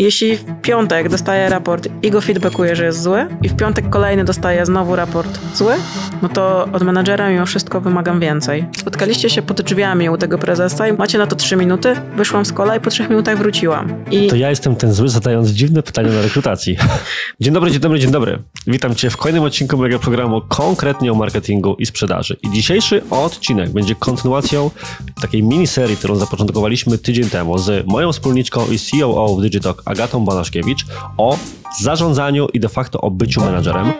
Jeśli w piątek dostaję raport i go feedbackuje, że jest zły, i w piątek kolejny dostaję znowu raport zły, no to od menadżera mimo wszystko wymagam więcej. Spotkaliście się pod drzwiami u tego prezesa i macie na to trzy minuty, wyszłam z kola i po trzech minutach wróciłam. I... To ja jestem ten zły, zadając dziwne pytania na rekrutacji. dzień dobry, dzień dobry, dzień dobry. Witam Cię w kolejnym odcinku mojego programu konkretnie o marketingu i sprzedaży. I dzisiejszy odcinek będzie kontynuacją takiej miniserii, którą zapoczątkowaliśmy tydzień temu z moją wspólniczką i COO e w Digitalk Agatą Banaszkiewicz o zarządzaniu i de facto o byciu menadżerem.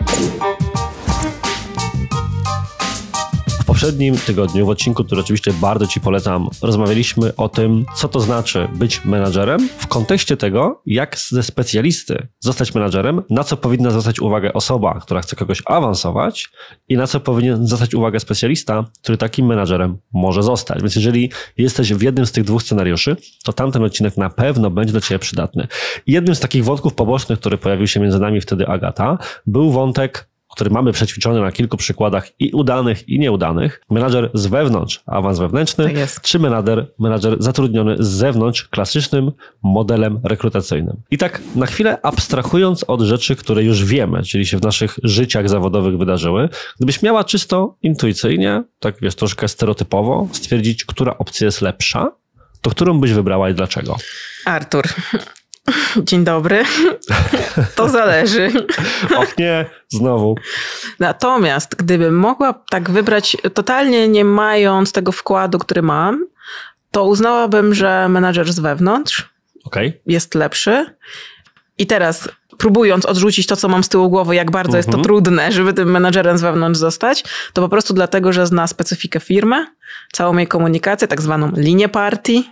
poprzednim tygodniu, w odcinku, który oczywiście bardzo Ci polecam, rozmawialiśmy o tym, co to znaczy być menadżerem w kontekście tego, jak ze specjalisty zostać menadżerem, na co powinna zwracać uwagę osoba, która chce kogoś awansować i na co powinien zwracać uwagę specjalista, który takim menadżerem może zostać. Więc jeżeli jesteś w jednym z tych dwóch scenariuszy, to tamten odcinek na pewno będzie dla Ciebie przydatny. Jednym z takich wątków pobocznych, który pojawił się między nami wtedy Agata, był wątek który mamy przećwiczony na kilku przykładach i udanych, i nieudanych. Menadżer z wewnątrz, awans wewnętrzny, tak jest. czy menadżer, menadżer zatrudniony z zewnątrz, klasycznym modelem rekrutacyjnym. I tak na chwilę abstrahując od rzeczy, które już wiemy, czyli się w naszych życiach zawodowych wydarzyły, gdybyś miała czysto intuicyjnie, tak wiesz, troszkę stereotypowo stwierdzić, która opcja jest lepsza, to którą byś wybrała i dlaczego? Artur, Dzień dobry. To zależy. Och nie, znowu. Natomiast gdybym mogła tak wybrać, totalnie nie mając tego wkładu, który mam, to uznałabym, że menadżer z wewnątrz okay. jest lepszy. I teraz próbując odrzucić to, co mam z tyłu głowy, jak bardzo mhm. jest to mhm. trudne, żeby tym menadżerem z wewnątrz zostać, to po prostu dlatego, że zna specyfikę firmy, całą jej komunikację, tak zwaną linię partii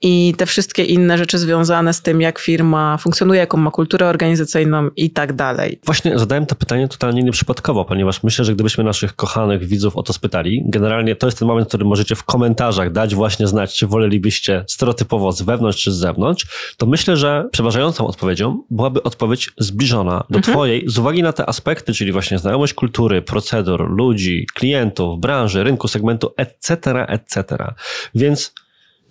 i te wszystkie inne rzeczy związane z tym, jak firma funkcjonuje, jaką ma kulturę organizacyjną i tak dalej. Właśnie zadałem to pytanie totalnie nieprzypadkowo, ponieważ myślę, że gdybyśmy naszych kochanych widzów o to spytali, generalnie to jest ten moment, w którym możecie w komentarzach dać właśnie znać, czy wolelibyście stereotypowo z wewnątrz czy z zewnątrz, to myślę, że przeważającą odpowiedzią byłaby odpowiedź zbliżona do mhm. twojej z uwagi na te aspekty, czyli właśnie znajomość kultury, procedur, ludzi, klientów, branży, rynku, segmentu, etc., etc. Więc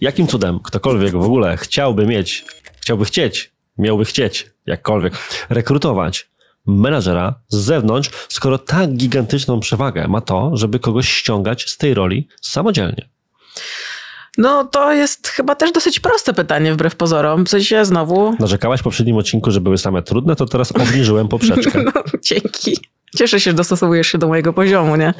Jakim cudem ktokolwiek w ogóle chciałby mieć, chciałby chcieć, miałby chcieć, jakkolwiek, rekrutować menadżera z zewnątrz, skoro tak gigantyczną przewagę ma to, żeby kogoś ściągać z tej roli samodzielnie? No to jest chyba też dosyć proste pytanie wbrew pozorom. W sensie znowu... Narzekałaś w poprzednim odcinku, że były same trudne, to teraz obniżyłem poprzeczkę. no, dzięki. Cieszę się, że dostosowujesz się do mojego poziomu, nie?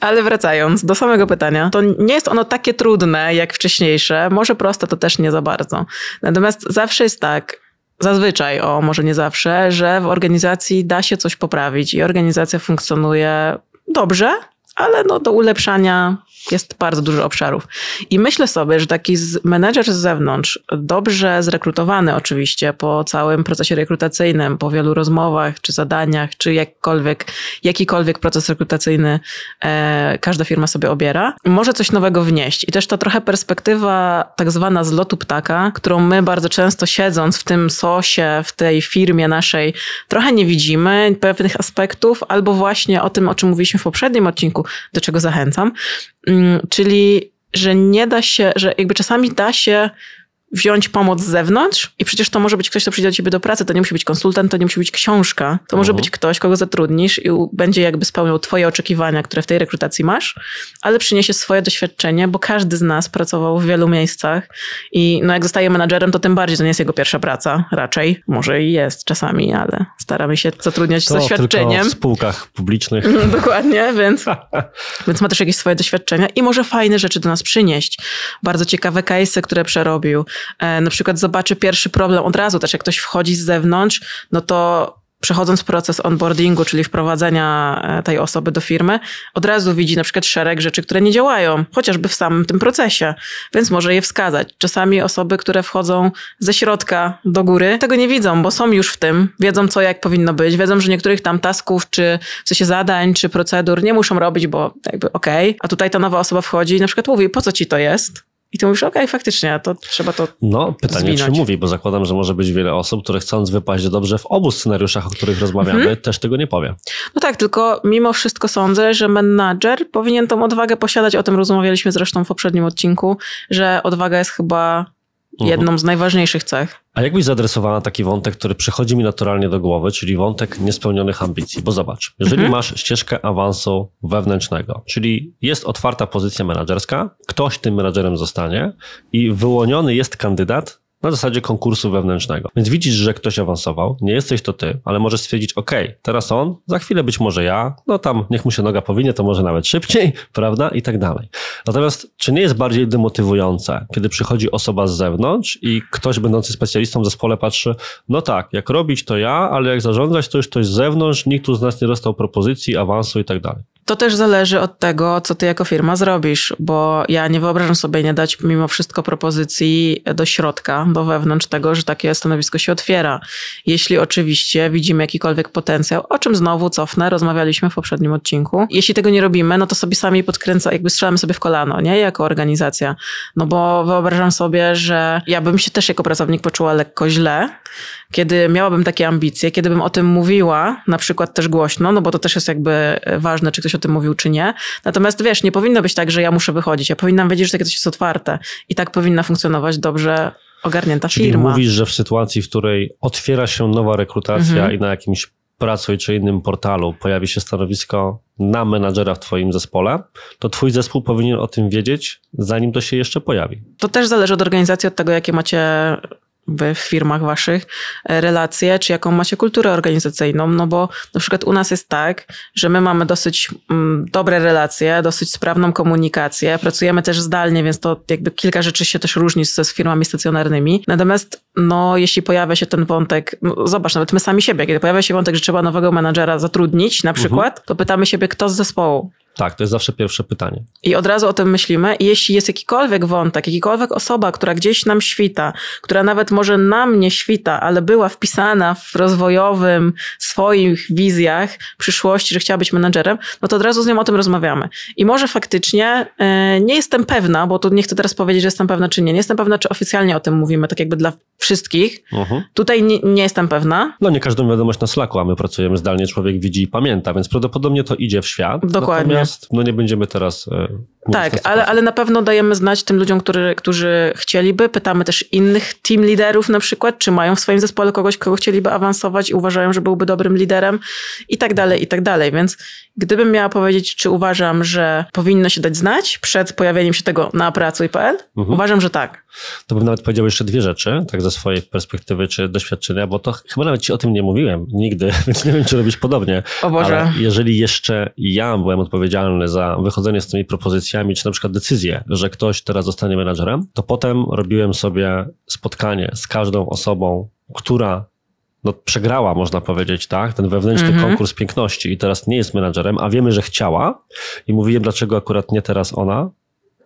Ale wracając do samego pytania, to nie jest ono takie trudne jak wcześniejsze, może proste to też nie za bardzo. Natomiast zawsze jest tak, zazwyczaj, o może nie zawsze, że w organizacji da się coś poprawić i organizacja funkcjonuje dobrze, ale no, do ulepszania jest bardzo dużo obszarów. I myślę sobie, że taki menedżer z zewnątrz, dobrze zrekrutowany oczywiście po całym procesie rekrutacyjnym, po wielu rozmowach czy zadaniach, czy jakkolwiek, jakikolwiek proces rekrutacyjny e, każda firma sobie obiera, może coś nowego wnieść. I też ta trochę perspektywa tak zwana z lotu ptaka, którą my bardzo często siedząc w tym sosie, w tej firmie naszej, trochę nie widzimy pewnych aspektów, albo właśnie o tym, o czym mówiliśmy w poprzednim odcinku, do czego zachęcam. Mm, czyli, że nie da się, że jakby czasami da się wziąć pomoc z zewnątrz i przecież to może być ktoś, kto przyjdzie do ciebie do pracy, to nie musi być konsultant, to nie musi być książka, to może mhm. być ktoś, kogo zatrudnisz i będzie jakby spełniał twoje oczekiwania, które w tej rekrutacji masz, ale przyniesie swoje doświadczenie, bo każdy z nas pracował w wielu miejscach i no jak zostaje menadżerem, to tym bardziej to nie jest jego pierwsza praca, raczej, może i jest czasami, ale staramy się zatrudniać to z doświadczeniem. Tylko w spółkach publicznych. Dokładnie, więc, więc ma też jakieś swoje doświadczenia i może fajne rzeczy do nas przynieść. Bardzo ciekawe case'y, które przerobił, E, na przykład zobaczy pierwszy problem od razu, też jak ktoś wchodzi z zewnątrz, no to przechodząc proces onboardingu, czyli wprowadzenia e, tej osoby do firmy, od razu widzi na przykład szereg rzeczy, które nie działają, chociażby w samym tym procesie, więc może je wskazać. Czasami osoby, które wchodzą ze środka do góry, tego nie widzą, bo są już w tym, wiedzą co jak powinno być, wiedzą, że niektórych tam tasków, czy w sensie zadań, czy procedur nie muszą robić, bo jakby okej, okay. a tutaj ta nowa osoba wchodzi i na przykład mówi, po co ci to jest? I to mówisz, okej, okay, faktycznie, to trzeba to No, pytanie zwinąć. czy mówi, bo zakładam, że może być wiele osób, które chcąc wypaść dobrze w obu scenariuszach, o których rozmawiamy, mm -hmm. też tego nie powie. No tak, tylko mimo wszystko sądzę, że menadżer powinien tą odwagę posiadać. O tym rozmawialiśmy zresztą w poprzednim odcinku, że odwaga jest chyba Mhm. jedną z najważniejszych cech. A jakbyś zaadresowała taki wątek, który przychodzi mi naturalnie do głowy, czyli wątek niespełnionych ambicji? Bo zobacz, jeżeli mhm. masz ścieżkę awansu wewnętrznego, czyli jest otwarta pozycja menedżerska, ktoś tym menedżerem zostanie i wyłoniony jest kandydat, na zasadzie konkursu wewnętrznego. Więc widzisz, że ktoś awansował, nie jesteś to ty, ale możesz stwierdzić, ok, teraz on, za chwilę być może ja, no tam niech mu się noga powinie, to może nawet szybciej, prawda? I tak dalej. Natomiast czy nie jest bardziej demotywujące, kiedy przychodzi osoba z zewnątrz i ktoś będący specjalistą w zespole patrzy, no tak, jak robić to ja, ale jak zarządzać to już ktoś z zewnątrz, nikt tu z nas nie dostał propozycji, awansu i tak dalej. To też zależy od tego, co ty jako firma zrobisz, bo ja nie wyobrażam sobie nie dać mimo wszystko propozycji do środka, do wewnątrz tego, że takie stanowisko się otwiera. Jeśli oczywiście widzimy jakikolwiek potencjał, o czym znowu cofnę, rozmawialiśmy w poprzednim odcinku. Jeśli tego nie robimy, no to sobie sami podkręca, jakby strzelamy sobie w kolano, nie? Jako organizacja. No bo wyobrażam sobie, że ja bym się też jako pracownik poczuła lekko źle, kiedy miałabym takie ambicje, kiedy bym o tym mówiła, na przykład też głośno, no bo to też jest jakby e, ważne, czy ktoś o tym mówił, czy nie. Natomiast wiesz, nie powinno być tak, że ja muszę wychodzić. Ja powinnam wiedzieć, że takie coś jest otwarte i tak powinna funkcjonować dobrze ogarnięta Czyli mówisz, że w sytuacji, w której otwiera się nowa rekrutacja mhm. i na jakimś pracuj czy innym portalu pojawi się stanowisko na menadżera w Twoim zespole, to Twój zespół powinien o tym wiedzieć, zanim to się jeszcze pojawi. To też zależy od organizacji, od tego, jakie macie w firmach waszych e, relacje, czy jaką macie kulturę organizacyjną, no bo na przykład u nas jest tak, że my mamy dosyć mm, dobre relacje, dosyć sprawną komunikację, pracujemy też zdalnie, więc to jakby kilka rzeczy się też różni z firmami stacjonarnymi. Natomiast no, jeśli pojawia się ten wątek, no, zobacz, nawet my sami siebie, kiedy pojawia się wątek, że trzeba nowego menadżera zatrudnić na mhm. przykład, to pytamy siebie, kto z zespołu tak, to jest zawsze pierwsze pytanie. I od razu o tym myślimy. I jeśli jest jakikolwiek wątek, jakikolwiek osoba, która gdzieś nam świta, która nawet może nam nie świta, ale była wpisana w rozwojowym swoich wizjach przyszłości, że chciała być menadżerem, no to od razu z nią o tym rozmawiamy. I może faktycznie e, nie jestem pewna, bo tu nie chcę teraz powiedzieć, że jestem pewna czy nie. Nie jestem pewna, czy oficjalnie o tym mówimy, tak jakby dla wszystkich. Mhm. Tutaj nie, nie, jestem pewna. No nie każdą wiadomość na Slacku, a my pracujemy zdalnie, człowiek widzi i pamięta, więc prawdopodobnie to idzie w świat. Dokładnie. No nie będziemy teraz. E, tak, ale, ale na pewno dajemy znać tym ludziom, który, którzy chcieliby. Pytamy też innych team liderów na przykład, czy mają w swoim zespole kogoś, kogo chcieliby awansować i uważają, że byłby dobrym liderem i tak dalej, i tak dalej. Więc gdybym miała powiedzieć, czy uważam, że powinno się dać znać przed pojawieniem się tego na pracuj.pl, mhm. uważam, że tak. To bym nawet powiedział jeszcze dwie rzeczy, tak ze swojej perspektywy czy doświadczenia, bo to chyba nawet ci o tym nie mówiłem nigdy, więc nie wiem, czy robisz podobnie. O Boże. Ale jeżeli jeszcze ja byłem odpowiedzialny odpowiedzialny za wychodzenie z tymi propozycjami, czy na przykład decyzję, że ktoś teraz zostanie menadżerem, to potem robiłem sobie spotkanie z każdą osobą, która no, przegrała, można powiedzieć, tak, ten wewnętrzny mhm. konkurs piękności i teraz nie jest menadżerem, a wiemy, że chciała i mówiłem, dlaczego akurat nie teraz ona,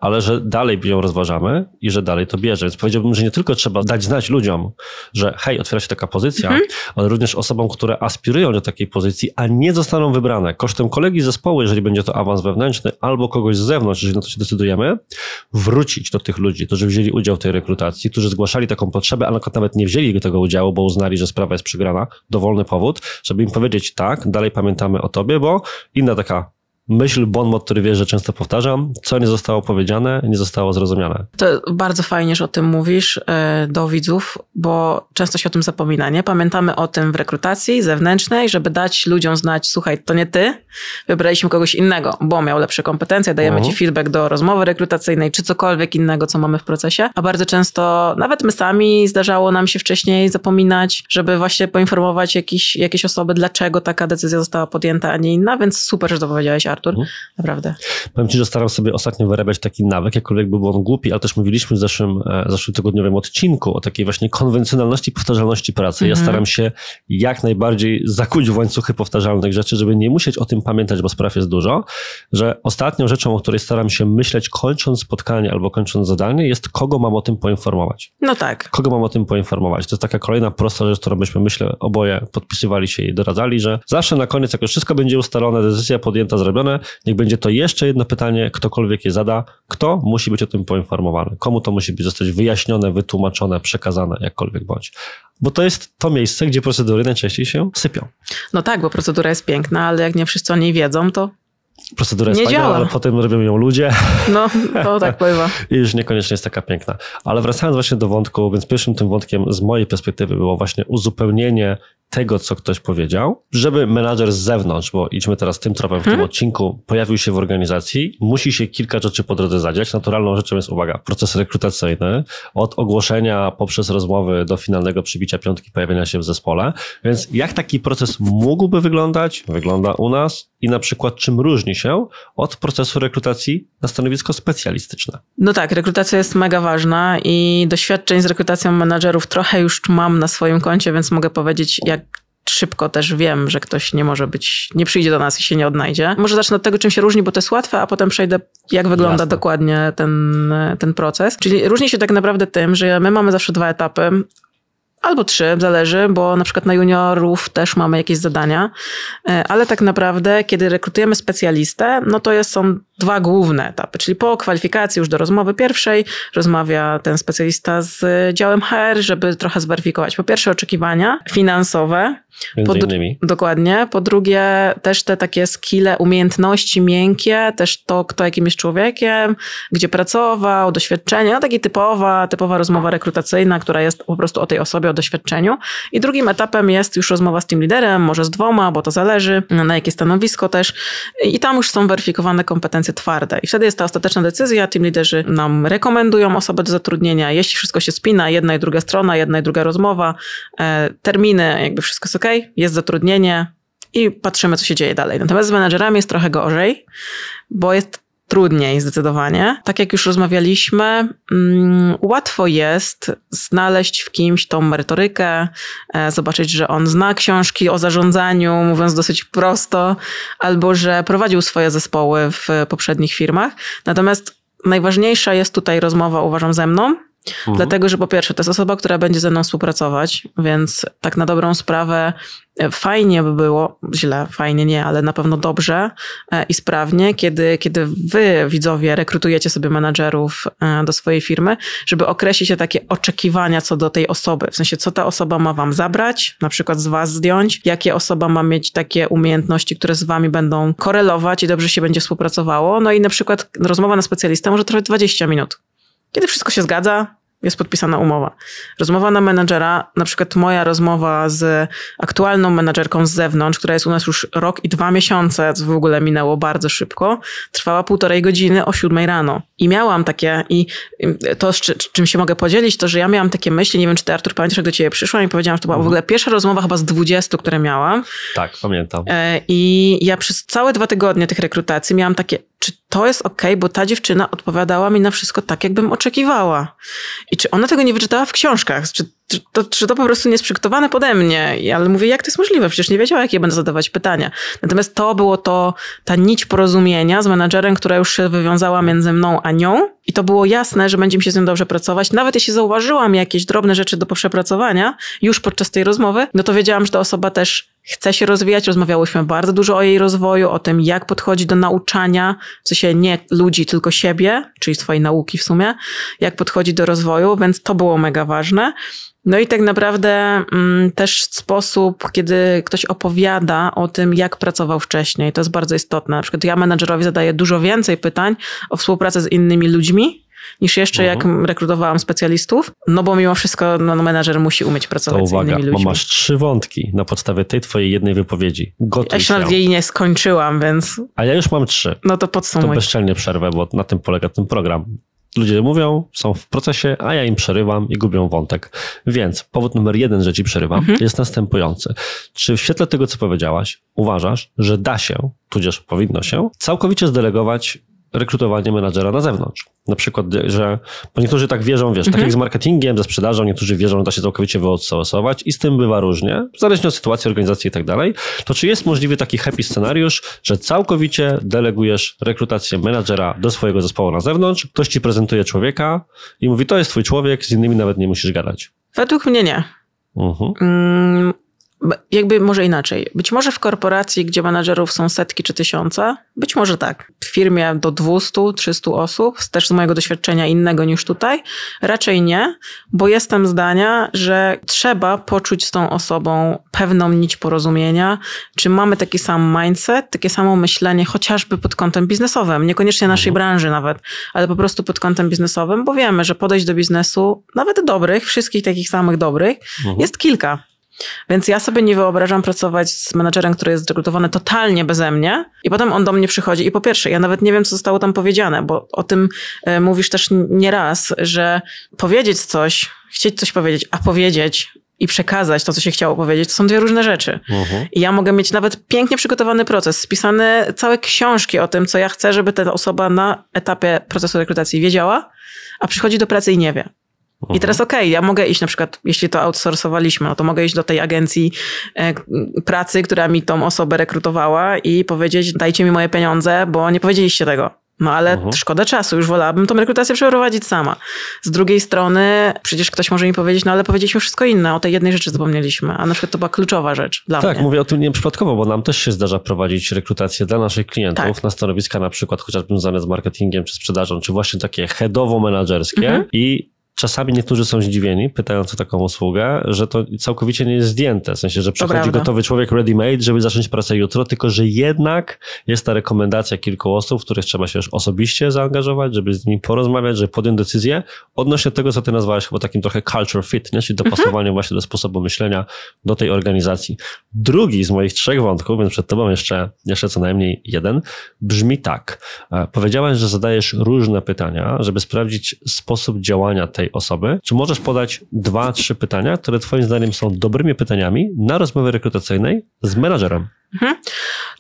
ale że dalej ją rozważamy i że dalej to bierze. Więc powiedziałbym, że nie tylko trzeba dać znać ludziom, że hej, otwiera się taka pozycja, mhm. ale również osobom, które aspirują do takiej pozycji, a nie zostaną wybrane kosztem kolegi zespołu, jeżeli będzie to awans wewnętrzny, albo kogoś z zewnątrz, jeżeli na to się decydujemy, wrócić do tych ludzi, którzy wzięli udział w tej rekrutacji, którzy zgłaszali taką potrzebę, ale nawet nie wzięli tego udziału, bo uznali, że sprawa jest przegrana, dowolny powód, żeby im powiedzieć tak, dalej pamiętamy o tobie, bo inna taka myśl, bon mot, który wiesz, że często powtarzam, co nie zostało powiedziane, nie zostało zrozumiane. To bardzo fajnie, że o tym mówisz e, do widzów, bo często się o tym zapomina, nie? Pamiętamy o tym w rekrutacji zewnętrznej, żeby dać ludziom znać, słuchaj, to nie ty, wybraliśmy kogoś innego, bo miał lepsze kompetencje, dajemy mhm. ci feedback do rozmowy rekrutacyjnej, czy cokolwiek innego, co mamy w procesie, a bardzo często nawet my sami zdarzało nam się wcześniej zapominać, żeby właśnie poinformować jakieś osoby, dlaczego taka decyzja została podjęta, a nie inna, więc super, że to powiedziałeś, Artur. Artur. Mhm. Naprawdę. Powiem Ci, że staram sobie ostatnio wyrabiać taki nawyk, jakkolwiek był on głupi, ale też mówiliśmy w zeszłym, e, zeszłym tygodniowym odcinku o takiej właśnie konwencjonalności, powtarzalności pracy. Mhm. Ja staram się jak najbardziej zakuć w łańcuchy powtarzalnych rzeczy, żeby nie musieć o tym pamiętać, bo spraw jest dużo, że ostatnią rzeczą, o której staram się myśleć kończąc spotkanie albo kończąc zadanie jest kogo mam o tym poinformować. No tak. Kogo mam o tym poinformować. To jest taka kolejna prosta rzecz, którą byśmy myślę oboje podpisywali się i doradzali, że zawsze na koniec, jak już wszystko będzie ustalone, decyzja podjęta, zrobiona, same. Niech będzie to jeszcze jedno pytanie, ktokolwiek je zada, kto musi być o tym poinformowany, komu to musi być zostać wyjaśnione, wytłumaczone, przekazane, jakkolwiek bądź. Bo to jest to miejsce, gdzie procedury najczęściej się sypią. No tak, bo procedura jest piękna, ale jak nie wszyscy o niej wiedzą, to Procedura jest nie fajna, działa. ale potem robią ją ludzie. No, to tak powiem. I już niekoniecznie jest taka piękna. Ale wracając właśnie do wątku, więc pierwszym tym wątkiem z mojej perspektywy było właśnie uzupełnienie tego, co ktoś powiedział, żeby menadżer z zewnątrz, bo idźmy teraz tym tropem w hmm? tym mhm. odcinku, pojawił się w organizacji, musi się kilka rzeczy po drodze zadziać. Naturalną rzeczą jest, uwaga, proces rekrutacyjny, od ogłoszenia poprzez rozmowy do finalnego przybicia piątki pojawienia się w zespole. Więc jak taki proces mógłby wyglądać, wygląda u nas i na przykład czym różni różni się od procesu rekrutacji na stanowisko specjalistyczne. No tak, rekrutacja jest mega ważna i doświadczeń z rekrutacją menedżerów trochę już mam na swoim koncie, więc mogę powiedzieć, jak szybko też wiem, że ktoś nie może być, nie przyjdzie do nas i się nie odnajdzie. Może zacznę od tego, czym się różni, bo to jest łatwe, a potem przejdę, jak wygląda Jasne. dokładnie ten, ten proces. Czyli różni się tak naprawdę tym, że my mamy zawsze dwa etapy albo trzy, zależy, bo na przykład na juniorów też mamy jakieś zadania, e, ale tak naprawdę, kiedy rekrutujemy specjalistę, no to jest, są dwa główne etapy, czyli po kwalifikacji już do rozmowy pierwszej rozmawia ten specjalista z działem HR, żeby trochę zweryfikować po pierwsze oczekiwania finansowe, po dokładnie, po drugie też te takie skille, umiejętności miękkie, też to kto jakim jest człowiekiem, gdzie pracował, doświadczenie, no taka typowa, typowa rozmowa rekrutacyjna, która jest po prostu o tej osobie, o doświadczeniu i drugim etapem jest już rozmowa z team liderem, może z dwoma, bo to zależy na jakie stanowisko też i tam już są weryfikowane kompetencje granice twarde. I wtedy jest ta ostateczna decyzja, team liderzy nam rekomendują osobę do zatrudnienia. Jeśli wszystko się spina, jedna i druga strona, jedna i druga rozmowa, e, terminy, jakby wszystko jest ok, jest zatrudnienie, i patrzymy, co się dzieje dalej. Natomiast z menedżerami jest trochę gorzej, bo jest trudniej zdecydowanie. Tak jak już rozmawialiśmy, mm, łatwo jest znaleźć w kimś tą merytorykę, e, zobaczyć, że on zna książki o zarządzaniu, mówiąc dosyć prosto, albo że prowadził swoje zespoły w poprzednich firmach. Natomiast najważniejsza jest tutaj rozmowa, uważam, ze mną, Mhm. Dlatego, że po pierwsze, to jest osoba, która będzie ze mną współpracować, więc tak na dobrą sprawę e, fajnie by było, źle, fajnie nie, ale na pewno dobrze e, i sprawnie, kiedy, kiedy wy, widzowie, rekrutujecie sobie menadżerów e, do swojej firmy, żeby określić takie oczekiwania co do tej osoby. W sensie, co ta osoba ma wam zabrać, na przykład z was zdjąć, jakie osoba ma mieć takie umiejętności, które z wami będą korelować i dobrze się będzie współpracowało. No i na przykład rozmowa na specjalistę może trwać 20 minut. Kiedy wszystko się zgadza, jest podpisana umowa. Rozmowa na menadżera, na przykład moja rozmowa z aktualną menadżerką z zewnątrz, która jest u nas już rok i dwa miesiące, co w ogóle minęło bardzo szybko, trwała półtorej godziny o siódmej rano. I miałam takie, i to, z czym się mogę podzielić, to, że ja miałam takie myśli, nie wiem, czy ty, Artur, pamiętasz, jak do ciebie przyszłam i powiedziałam, że to była w ogóle pierwsza rozmowa chyba z dwudziestu, które miałam. Tak, pamiętam. E, I ja przez całe dwa tygodnie tych rekrutacji miałam takie, czy to jest ok, bo ta dziewczyna odpowiadała mi na wszystko tak, jakbym oczekiwała. I czy ona tego nie wyczytała w książkach? Czy, czy, to, czy to po prostu nie jest przyktowane pode mnie? I, ale mówię, jak to jest możliwe? Przecież nie wiedziała, jakie będę zadawać pytania. Natomiast to było to, ta nić porozumienia z menadżerem, która już się wywiązała między mną a nią. I to było jasne, że będzie mi się z nią dobrze pracować. Nawet jeśli zauważyłam jakieś drobne rzeczy do przepracowania już podczas tej rozmowy, no to wiedziałam, że ta osoba też chce się rozwijać. Rozmawiałyśmy bardzo dużo o jej rozwoju, o tym, jak podchodzi do nauczania, w sensie nie ludzi, tylko siebie, czyli swojej nauki w sumie, jak podchodzi do rozwoju, więc to było mega ważne. No i tak naprawdę mm, też sposób, kiedy ktoś opowiada o tym, jak pracował wcześniej, to jest bardzo istotne. Na przykład ja menadżerowi zadaję dużo więcej pytań o współpracę z innymi ludźmi, niż jeszcze mhm. jak rekrutowałam specjalistów, no bo mimo wszystko no, no menadżer musi umieć pracować to uwaga, z innymi ludźmi. Bo masz trzy wątki na podstawie tej twojej jednej wypowiedzi. Gotuj ja się nad jej nie skończyłam, więc... A ja już mam trzy. No to podsumuj. To bezczelnie przerwę, bo na tym polega ten program. Ludzie mówią, są w procesie, a ja im przerywam i gubią wątek. Więc powód numer jeden, że ci przerywam, mhm. jest następujący. Czy w świetle tego, co powiedziałaś, uważasz, że da się, tudzież powinno się, całkowicie zdelegować rekrutowanie menadżera na zewnątrz. Na przykład, że bo niektórzy tak wierzą, wiesz, tak mhm. tak jak z marketingiem, ze sprzedażą, niektórzy wierzą, że da się całkowicie wyoutsourcować i z tym bywa różnie, zależnie od sytuacji, organizacji i tak dalej. To czy jest możliwy taki happy scenariusz, że całkowicie delegujesz rekrutację menadżera do swojego zespołu na zewnątrz, ktoś ci prezentuje człowieka i mówi, to jest twój człowiek, z innymi nawet nie musisz gadać? Według mnie nie. Mhm. Mm, jakby może inaczej. Być może w korporacji, gdzie menadżerów są setki czy tysiące, być może tak. W firmie do 200-300 osób, też z mojego doświadczenia innego niż tutaj, raczej nie, bo jestem zdania, że trzeba poczuć z tą osobą pewną nić porozumienia, czy mamy taki sam mindset, takie samo myślenie, chociażby pod kątem biznesowym, niekoniecznie naszej mhm. branży nawet, ale po prostu pod kątem biznesowym, bo wiemy, że podejść do biznesu, nawet dobrych, wszystkich takich samych dobrych, mhm. jest kilka. Więc ja sobie nie wyobrażam pracować z menadżerem, który jest zrekrutowany totalnie beze mnie i potem on do mnie przychodzi i po pierwsze, ja nawet nie wiem, co zostało tam powiedziane, bo o tym y, mówisz też nieraz, że powiedzieć coś, chcieć coś powiedzieć, a powiedzieć i przekazać to, co się chciało powiedzieć, to są dwie różne rzeczy. Mhm. I ja mogę mieć nawet pięknie przygotowany proces, spisane całe książki o tym, co ja chcę, żeby ta osoba na etapie procesu rekrutacji wiedziała, a przychodzi do pracy i nie wie. I mhm. teraz okej, okay, ja mogę iść na przykład, jeśli to outsourcowaliśmy, no to mogę iść do tej agencji e, pracy, która mi tą osobę rekrutowała i powiedzieć, dajcie mi moje pieniądze, bo nie powiedzieliście tego. No ale uh mhm. -huh. szkoda czasu, już wolałabym tą rekrutację przeprowadzić sama. Z drugiej strony, przecież ktoś może mi powiedzieć, no ale powiedzieliśmy wszystko inne, o tej jednej rzeczy zapomnieliśmy, a na przykład to była kluczowa rzecz dla tak, mnie. Tak, mówię o tym nieprzypadkowo, bo nam też się zdarza prowadzić rekrutację dla naszych klientów tak. na stanowiska na przykład chociażby związane z marketingiem czy sprzedażą, czy właśnie takie headowo-menadżerskie uh mhm. -huh. i czasami niektórzy są zdziwieni, pytając o taką usługę, że to całkowicie nie jest zdjęte. W sensie, że przychodzi gotowy człowiek ready-made, żeby zacząć pracę jutro, tylko że jednak jest ta rekomendacja kilku osób, w których trzeba się już osobiście zaangażować, żeby z nimi porozmawiać, żeby podjąć decyzję odnośnie tego, co ty nazwałeś chyba takim trochę culture fit, nie? czyli dopasowanie mhm. właśnie do sposobu myślenia, do tej organizacji. Drugi z moich trzech wątków, więc przed tobą jeszcze, jeszcze co najmniej jeden, brzmi tak. E, Powiedziałeś, że zadajesz różne pytania, żeby sprawdzić sposób działania tej tej osoby, czy możesz podać dwa, trzy pytania, które Twoim zdaniem są dobrymi pytaniami na rozmowie rekrutacyjnej z menadżerem? Mhm.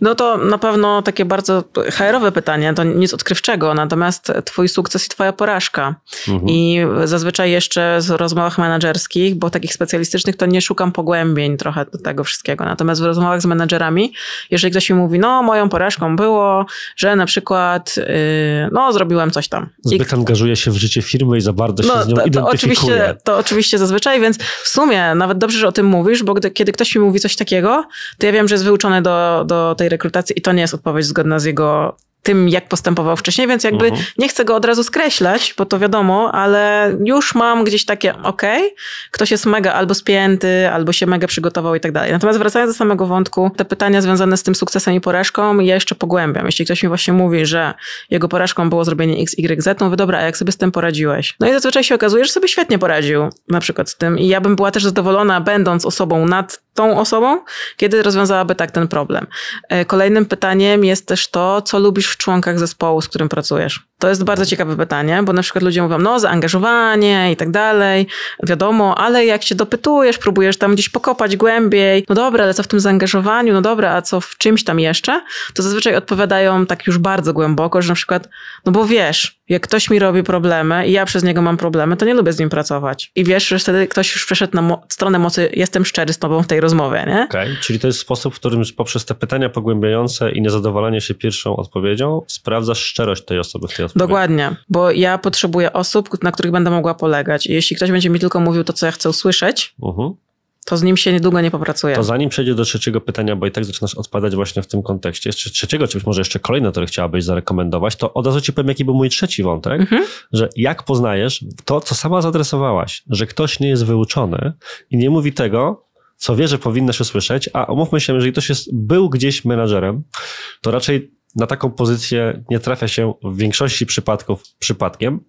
No to na pewno takie bardzo HR-owe pytanie, to nic odkrywczego, natomiast twój sukces i twoja porażka. Mhm. I zazwyczaj jeszcze w rozmowach menedżerskich, bo takich specjalistycznych, to nie szukam pogłębień trochę tego wszystkiego. Natomiast w rozmowach z menedżerami, jeżeli ktoś mi mówi, no moją porażką było, że na przykład y, no zrobiłem coś tam. Zbyt I... angażuje się w życie firmy i za bardzo no, się z nią to, to identyfikuje. Oczywiście, to oczywiście zazwyczaj, więc w sumie nawet dobrze, że o tym mówisz, bo gdy, kiedy ktoś mi mówi coś takiego, to ja wiem, że jest wyuczone do, do tej rekrutacji i to nie jest odpowiedź zgodna z jego tym, jak postępował wcześniej, więc jakby mhm. nie chcę go od razu skreślać, bo to wiadomo, ale już mam gdzieś takie, okej, okay, ktoś jest mega albo spięty, albo się mega przygotował i tak dalej. Natomiast wracając do samego wątku, te pytania związane z tym sukcesem i porażką, ja jeszcze pogłębiam. Jeśli ktoś mi właśnie mówi, że jego porażką było zrobienie X, Y, Z, to mówię, dobra, a jak sobie z tym poradziłeś? No i zazwyczaj się okazuje, że sobie świetnie poradził na przykład z tym i ja bym była też zadowolona, będąc osobą nad tą osobą, kiedy rozwiązałaby tak ten problem. E, kolejnym pytaniem jest też to, co lubisz w członkach zespołu, z którym pracujesz. To jest bardzo ciekawe pytanie, bo na przykład ludzie mówią, no zaangażowanie i tak dalej, wiadomo, ale jak się dopytujesz, próbujesz tam gdzieś pokopać głębiej, no dobra, ale co w tym zaangażowaniu, no dobra, a co w czymś tam jeszcze, to zazwyczaj odpowiadają tak już bardzo głęboko, że na przykład, no bo wiesz, jak ktoś mi robi problemy i ja przez niego mam problemy, to nie lubię z nim pracować. I wiesz, że wtedy ktoś już przeszedł na mo- stronę mocy, jestem szczery z tobą w tej tej rozmowie, nie? Okay. Czyli to jest sposób, w którym poprzez te pytania pogłębiające i niezadowolenie się pierwszą odpowiedzią sprawdzasz szczerość tej osoby w tej odpowiedzi. Dokładnie, bo ja potrzebuję osób, na których będę mogła polegać. I jeśli ktoś będzie mi tylko mówił to, co ja chcę usłyszeć, uh mhm. -huh to z nim się niedługo nie popracuje. To zanim przejdzie do trzeciego pytania, bo i tak zaczynasz odpadać właśnie w tym kontekście, jeszcze trzeciego, czy być może jeszcze kolejne, które chciałabyś zarekomendować, to od razu ci powiem, jaki był mój trzeci wątek, mhm. że jak poznajesz to, co sama zadresowałaś, że ktoś nie jest wyuczony i nie mówi tego, co wie, że się słyszeć, a omówmy się, jeżeli ktoś jest, był gdzieś menadżerem, to raczej na taką pozycję nie trafia się w większości przypadków przypadkiem,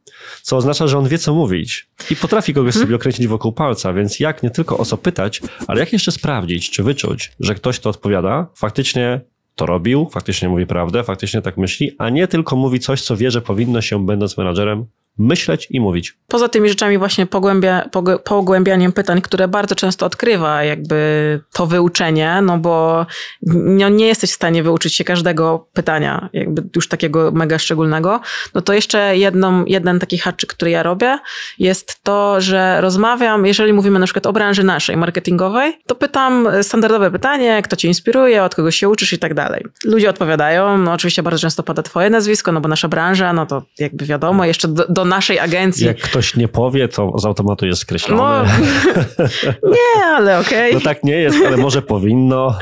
co oznacza, że on wie, co mówić i potrafi kogoś mhm. sobie okręcić wokół palca, więc jak nie tylko o co pytać, ale jak jeszcze sprawdzić czy wyczuć, że ktoś to odpowiada, faktycznie to robił, faktycznie mówi prawdę, faktycznie tak myśli, a nie tylko mówi coś, co wie, że powinno się, będąc menadżerem, myśleć i mówić. Poza tymi rzeczami właśnie pogłębia, pogłębianiem pytań, które bardzo często odkrywa jakby to wyuczenie, no bo no nie jesteś w stanie wyuczyć się każdego pytania, jakby już takiego mega szczególnego, no to jeszcze jedną, jeden taki haczyk, który ja robię, jest to, że rozmawiam, jeżeli mówimy na przykład o branży naszej, marketingowej, to pytam standardowe pytanie, kto cię inspiruje, od kogo się uczysz i tak dalej. Ludzie odpowiadają, no oczywiście bardzo często pada twoje nazwisko, no bo nasza branża, no to jakby wiadomo, jeszcze do, do naszej agencji. Jak ktoś nie powie, to z automatu jest skreślone. No, nie, ale okej. Okay. No tak nie jest, ale może powinno.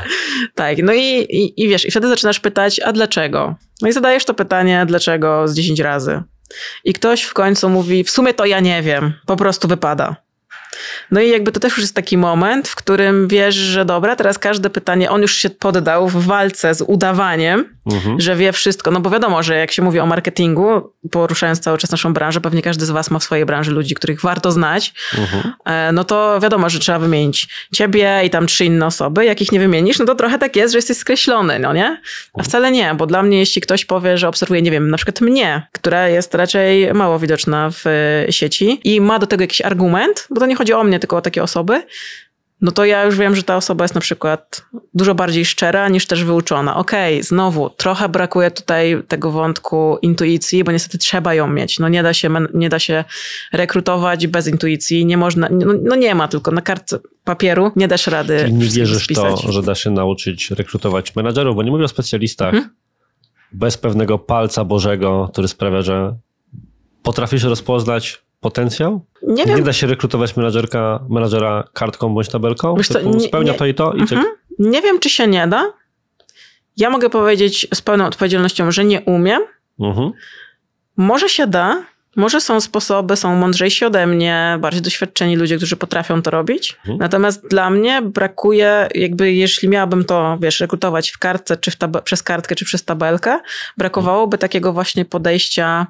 Tak, no i, i, i wiesz, i wtedy zaczynasz pytać, a dlaczego? No i zadajesz to pytanie, dlaczego z 10 razy. I ktoś w końcu mówi, w sumie to ja nie wiem, po prostu wypada. No i jakby to też już jest taki moment, w którym wiesz, że dobra, teraz każde pytanie, on już się poddał w walce z udawaniem, mhm. że wie wszystko. No bo wiadomo, że jak się mówi o marketingu, poruszając cały czas naszą branżę, pewnie każdy z Was ma w swojej branży ludzi, których warto znać. Mhm. E, no to wiadomo, że trzeba wymienić ciebie i tam trzy inne osoby. Jak ich nie wymienisz, no to trochę tak jest, że jesteś skreślony, no nie? A wcale nie, bo dla mnie, jeśli ktoś powie, że obserwuje, nie wiem, na przykład mnie, która jest raczej mało widoczna w e, sieci i ma do tego jakiś argument, bo to nie chodzi o mnie, tylko o takie osoby, no to ja już wiem, że ta osoba jest na przykład dużo bardziej szczera niż też wyuczona. Okej, okay, znowu, trochę brakuje tutaj tego wątku intuicji, bo niestety trzeba ją mieć. No nie da się, nie da się rekrutować bez intuicji, nie można, no, no nie ma tylko na kartce papieru, nie dasz rady. Czyli nie wierzysz spisać. to, że da się nauczyć rekrutować menadżerów, bo nie mówię o specjalistach, hmm? bez pewnego palca Bożego, który sprawia, że potrafisz rozpoznać potencjał? Nie, nie da się rekrutować menadżerka, menadżera kartką bądź tabelką? Wiesz nie, spełnia nie, to i to i mhm. Nie wiem, czy się nie da. Ja mogę powiedzieć z pełną odpowiedzialnością, że nie umiem. Mhm. Może się da, może są sposoby, są mądrzejsi ode mnie, bardziej doświadczeni ludzie, którzy potrafią to robić. Mhm. Natomiast dla mnie brakuje, jakby jeśli miałabym to, wiesz, rekrutować w kartce, czy w przez kartkę, czy przez tabelkę, brakowałoby mhm. takiego właśnie podejścia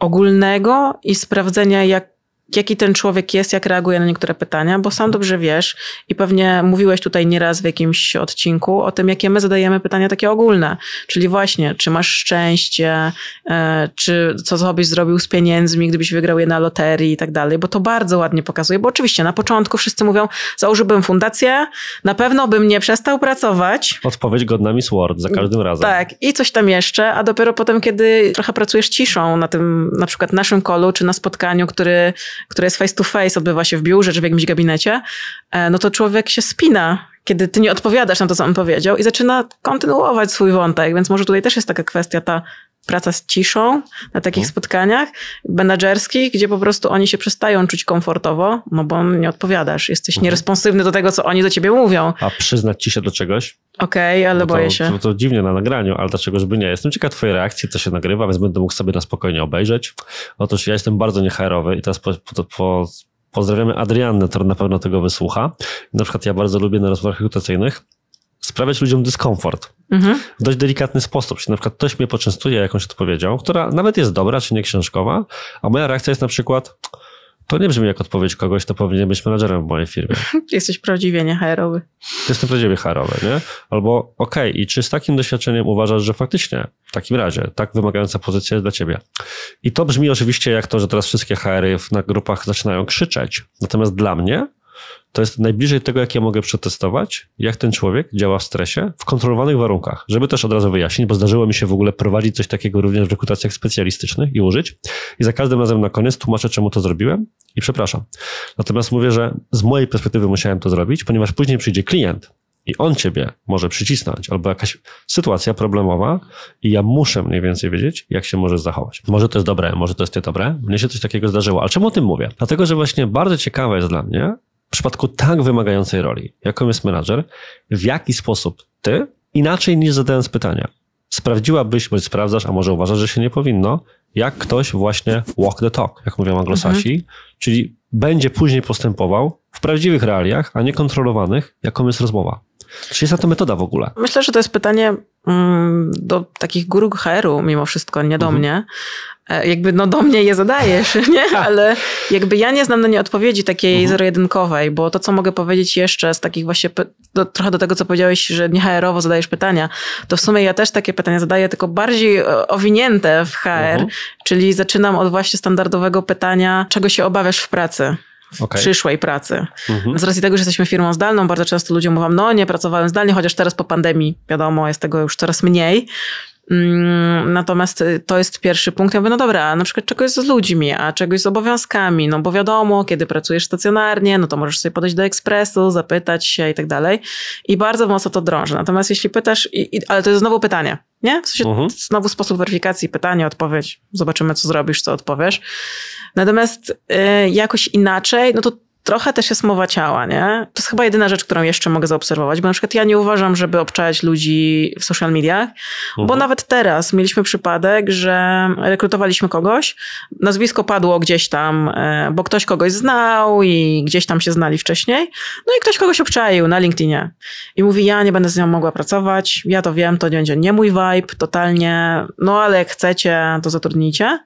ogólnego i sprawdzenia, jak jaki ten człowiek jest, jak reaguje na niektóre pytania, bo sam dobrze wiesz i pewnie mówiłeś tutaj nieraz w jakimś odcinku o tym, jakie my zadajemy pytania takie ogólne. Czyli właśnie, czy masz szczęście, e, czy co byś zrobił z pieniędzmi, gdybyś wygrał je na loterii i tak dalej, bo to bardzo ładnie pokazuje, bo oczywiście na początku wszyscy mówią, założyłbym fundację, na pewno bym nie przestał pracować. Odpowiedź godna mi Sword za każdym razem. Tak, i coś tam jeszcze, a dopiero potem, kiedy trochę pracujesz ciszą na tym, na przykład naszym kolu, czy na spotkaniu, który które jest face to face, odbywa się w biurze czy w jakimś gabinecie, e, no to człowiek się spina, kiedy ty nie odpowiadasz na to, co on powiedział i zaczyna kontynuować swój wątek, więc może tutaj też jest taka kwestia ta praca z ciszą na takich mhm. spotkaniach menedżerskich, gdzie po prostu oni się przestają czuć komfortowo, no bo nie odpowiadasz, jesteś mhm. nieresponsywny do tego, co oni do ciebie mówią. A przyznać ci się do czegoś? Okej, okay, ale no boję się. To, to, dziwnie na nagraniu, ale dlaczegożby nie? Jestem ciekaw twojej reakcji, co się nagrywa, więc będę mógł sobie na spokojnie obejrzeć. Otóż ja jestem bardzo nieharowy i teraz po, po, po pozdrawiamy Adriannę, która na pewno tego wysłucha. Na przykład ja bardzo lubię na rozmowach edukacyjnych sprawiać ludziom dyskomfort. Mhm. W dość delikatny sposób. Czyli na przykład ktoś mnie poczęstuje jakąś odpowiedzią, która nawet jest dobra, czy nie książkowa, a moja reakcja jest na przykład to nie brzmi jak odpowiedź kogoś, to powinien być menadżerem w mojej firmie. Jesteś prawdziwie nie HR-owy. Jestem prawdziwie HR-owy, nie? Albo okej, okay, i czy z takim doświadczeniem uważasz, że faktycznie w takim razie tak wymagająca pozycja jest dla ciebie? I to brzmi oczywiście jak to, że teraz wszystkie HR-y na grupach zaczynają krzyczeć. Natomiast dla mnie to jest najbliżej tego, jak ja mogę przetestować, jak ten człowiek działa w stresie w kontrolowanych warunkach. Żeby też od razu wyjaśnić, bo zdarzyło mi się w ogóle prowadzić coś takiego również w rekrutacjach specjalistycznych i użyć. I za każdym razem na koniec tłumaczę, czemu to zrobiłem i przepraszam. Natomiast mówię, że z mojej perspektywy musiałem to zrobić, ponieważ później przyjdzie klient i on ciebie może przycisnąć, albo jakaś sytuacja problemowa i ja muszę mniej więcej wiedzieć, jak się możesz zachować. Może to jest dobre, może to jest niedobre, mnie się coś takiego zdarzyło, ale czemu o tym mówię? Dlatego, że właśnie bardzo ciekawe jest dla mnie, w przypadku tak wymagającej roli, jaką jest menadżer, w jaki sposób ty, inaczej niż zadając pytania, sprawdziłabyś, bądź sprawdzasz, a może uważasz, że się nie powinno, jak ktoś właśnie walk the talk, jak mówią anglosasi, mhm. czyli będzie później postępował w prawdziwych realiach, a nie kontrolowanych, jaką jest rozmowa. Czy jest na to metoda w ogóle? Myślę, że to jest pytanie mm, do takich guru HR-u mimo wszystko, nie do mhm. mnie. E, jakby no do mnie je zadajesz, nie? Tak. Ale jakby ja nie znam na nie odpowiedzi takiej mhm. zero-jedynkowej, bo to, co mogę powiedzieć jeszcze z takich właśnie, do, trochę do tego, co powiedziałeś, że nie HR-owo zadajesz pytania, to w sumie ja też takie pytania zadaję, tylko bardziej e, owinięte w HR, mhm. czyli zaczynam od właśnie standardowego pytania, czego się obawiasz w pracy? okay. przyszłej pracy. Mhm. Z racji tego, że jesteśmy firmą zdalną, bardzo często ludziom mówią, no nie pracowałem zdalnie, chociaż teraz po pandemii, wiadomo, jest tego już coraz mniej. Mm, natomiast y, to jest pierwszy punkt. Ja mówię, no dobra, a na przykład czegoś z ludźmi, a czegoś z obowiązkami, no bo wiadomo, kiedy pracujesz stacjonarnie, no to możesz sobie podejść do ekspresu, zapytać się i tak dalej. I bardzo mocno to drąży. Natomiast jeśli pytasz, i, i, ale to jest znowu pytanie, nie? W sensie mhm. znowu sposób weryfikacji, pytanie, odpowiedź, zobaczymy, co zrobisz, co odpowiesz. Natomiast y, jakoś inaczej, no to trochę też jest mowa ciała, nie? To jest chyba jedyna rzecz, którą jeszcze mogę zaobserwować, bo na przykład ja nie uważam, żeby obczajać ludzi w social mediach, bo mhm. nawet teraz mieliśmy przypadek, że rekrutowaliśmy kogoś, nazwisko padło gdzieś tam, e, bo ktoś kogoś znał i gdzieś tam się znali wcześniej, no i ktoś kogoś obczaił na LinkedInie i mówi, ja nie będę z nią mogła pracować, ja to wiem, to będzie nie mój vibe, totalnie, no ale jak chcecie, to zatrudnijcie.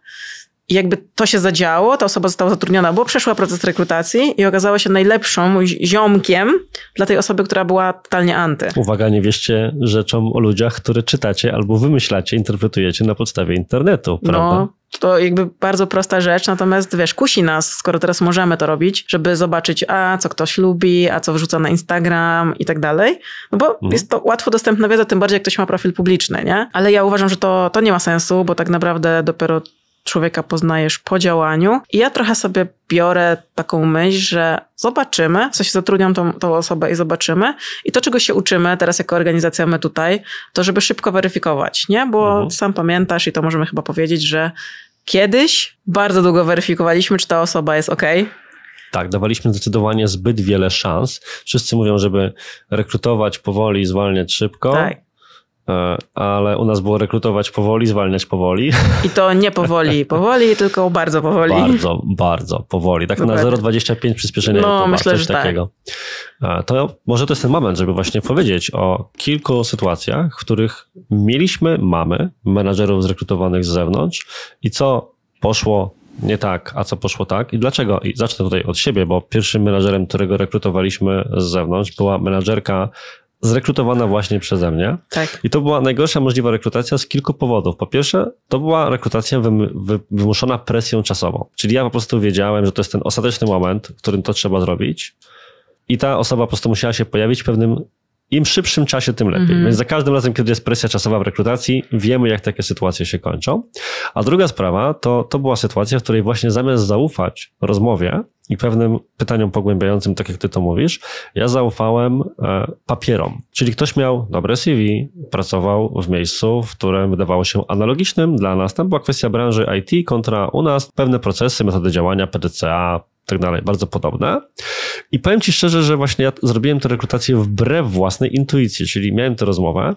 I jakby to się zadziało, ta osoba została zatrudniona, bo przeszła proces rekrutacji i okazała się najlepszą ziomkiem dla tej osoby, która była totalnie anty. Uwaga, nie wieście rzeczom o ludziach, które czytacie albo wymyślacie, interpretujecie na podstawie internetu, no, prawda? No to jakby bardzo prosta rzecz, natomiast wiesz, kusi nas, skoro teraz możemy to robić, żeby zobaczyć, a co ktoś lubi, a co wrzuca na Instagram i tak dalej, no bo mhm. jest to łatwo dostępna wiedza, tym bardziej jak ktoś ma profil publiczny, nie? Ale ja uważam, że to, to nie ma sensu, bo tak naprawdę dopiero człowieka poznajesz po działaniu. I ja trochę sobie biorę taką myśl, że zobaczymy, w sensie zatrudniam tą, tą osobę i zobaczymy. I to, czego się uczymy teraz jako organizacja my tutaj, to żeby szybko weryfikować, nie? Bo mhm. sam pamiętasz i to możemy chyba powiedzieć, że kiedyś bardzo długo weryfikowaliśmy, czy ta osoba jest ok. Tak, dawaliśmy zdecydowanie zbyt wiele szans. Wszyscy mówią, żeby rekrutować powoli i zwalniać szybko. Tak. E, ale u nas było rekrutować powoli, zwalniać powoli. I to nie powoli, powoli, tylko bardzo powoli. Bardzo, bardzo powoli. Tak Dokładnie. na 0,25 przyspieszenia no, to myślę, coś tak. takiego. Tak. To może to jest ten moment, żeby właśnie powiedzieć o kilku sytuacjach, w których mieliśmy, mamy menadżerów zrekrutowanych z zewnątrz i co poszło nie tak, a co poszło tak i dlaczego? I zacznę tutaj od siebie, bo pierwszym menadżerem, którego rekrutowaliśmy z zewnątrz była menadżerka zrekrutowana właśnie przeze mnie. Tak. I to była najgorsza możliwa rekrutacja z kilku powodów. Po pierwsze, to była rekrutacja wymuszona presją czasową. Czyli ja po prostu wiedziałem, że to jest ten ostateczny moment, w którym to trzeba zrobić. I ta osoba po prostu musiała się pojawić w pewnym im szybszym czasie, tym lepiej. Mhm. Więc za każdym razem, kiedy jest presja czasowa w rekrutacji, wiemy, jak takie sytuacje się kończą. A druga sprawa to, to była sytuacja, w której właśnie zamiast zaufać rozmowie, i pewnym pytaniom pogłębiającym, tak jak ty to mówisz, ja zaufałem e, papierom. Czyli ktoś miał dobre CV, pracował w miejscu, w którym wydawało się analogicznym dla nas. Tam była kwestia branży IT kontra u nas pewne procesy, metody działania, PDCA, tak dalej, bardzo podobne. I powiem Ci szczerze, że właśnie ja zrobiłem tę rekrutację wbrew własnej intuicji, czyli miałem tę rozmowę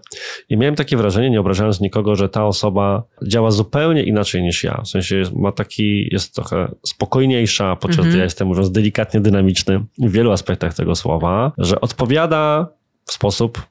i miałem takie wrażenie, nie obrażając nikogo, że ta osoba działa zupełnie inaczej niż ja. W sensie ma taki, jest trochę spokojniejsza, podczas mhm. gdy ja jestem, mówiąc delikatnie dynamiczny w wielu aspektach tego słowa, że odpowiada w sposób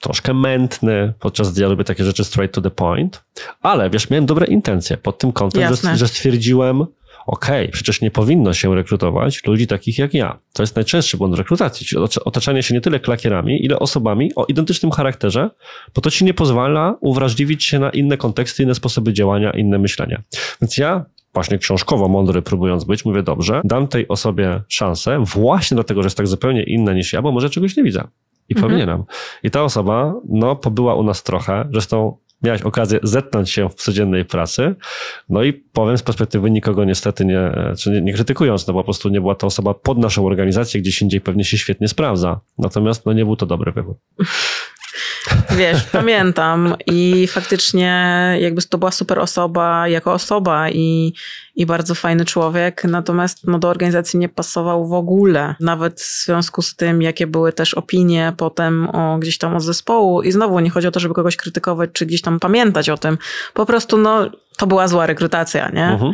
troszkę mętny, podczas gdy ja robię takie rzeczy straight to the point, ale wiesz, miałem dobre intencje pod tym kątem, że, stwierdziłem, okej, okay, przecież nie powinno się rekrutować ludzi takich jak ja. To jest najczęstszy błąd rekrutacji, czyli otaczanie się nie tyle klakierami, ile osobami o identycznym charakterze, bo to ci nie pozwala uwrażliwić się na inne konteksty, inne sposoby działania, inne myślenia. Więc ja właśnie książkowo mądry próbując być, mówię dobrze, dam tej osobie szansę właśnie dlatego, że jest tak zupełnie inna niż ja, bo może czegoś nie widzę. I mhm. powinienem. I ta osoba, no, pobyła u nas trochę, zresztą miałeś okazję zetknąć się w codziennej pracy. No i powiem z perspektywy nikogo niestety nie, czy nie, nie krytykując, no bo po prostu nie była to osoba pod naszą organizację, gdzieś indziej pewnie się świetnie sprawdza. Natomiast no nie był to dobry wybór. Wiesz, pamiętam i faktycznie jakby to była super osoba jako osoba i, i bardzo fajny człowiek, natomiast no, do organizacji nie pasował w ogóle, nawet w związku z tym, jakie były też opinie potem o, gdzieś tam od zespołu i znowu nie chodzi o to, żeby kogoś krytykować, czy gdzieś tam pamiętać o tym, po prostu no, to była zła rekrutacja, nie? Mhm.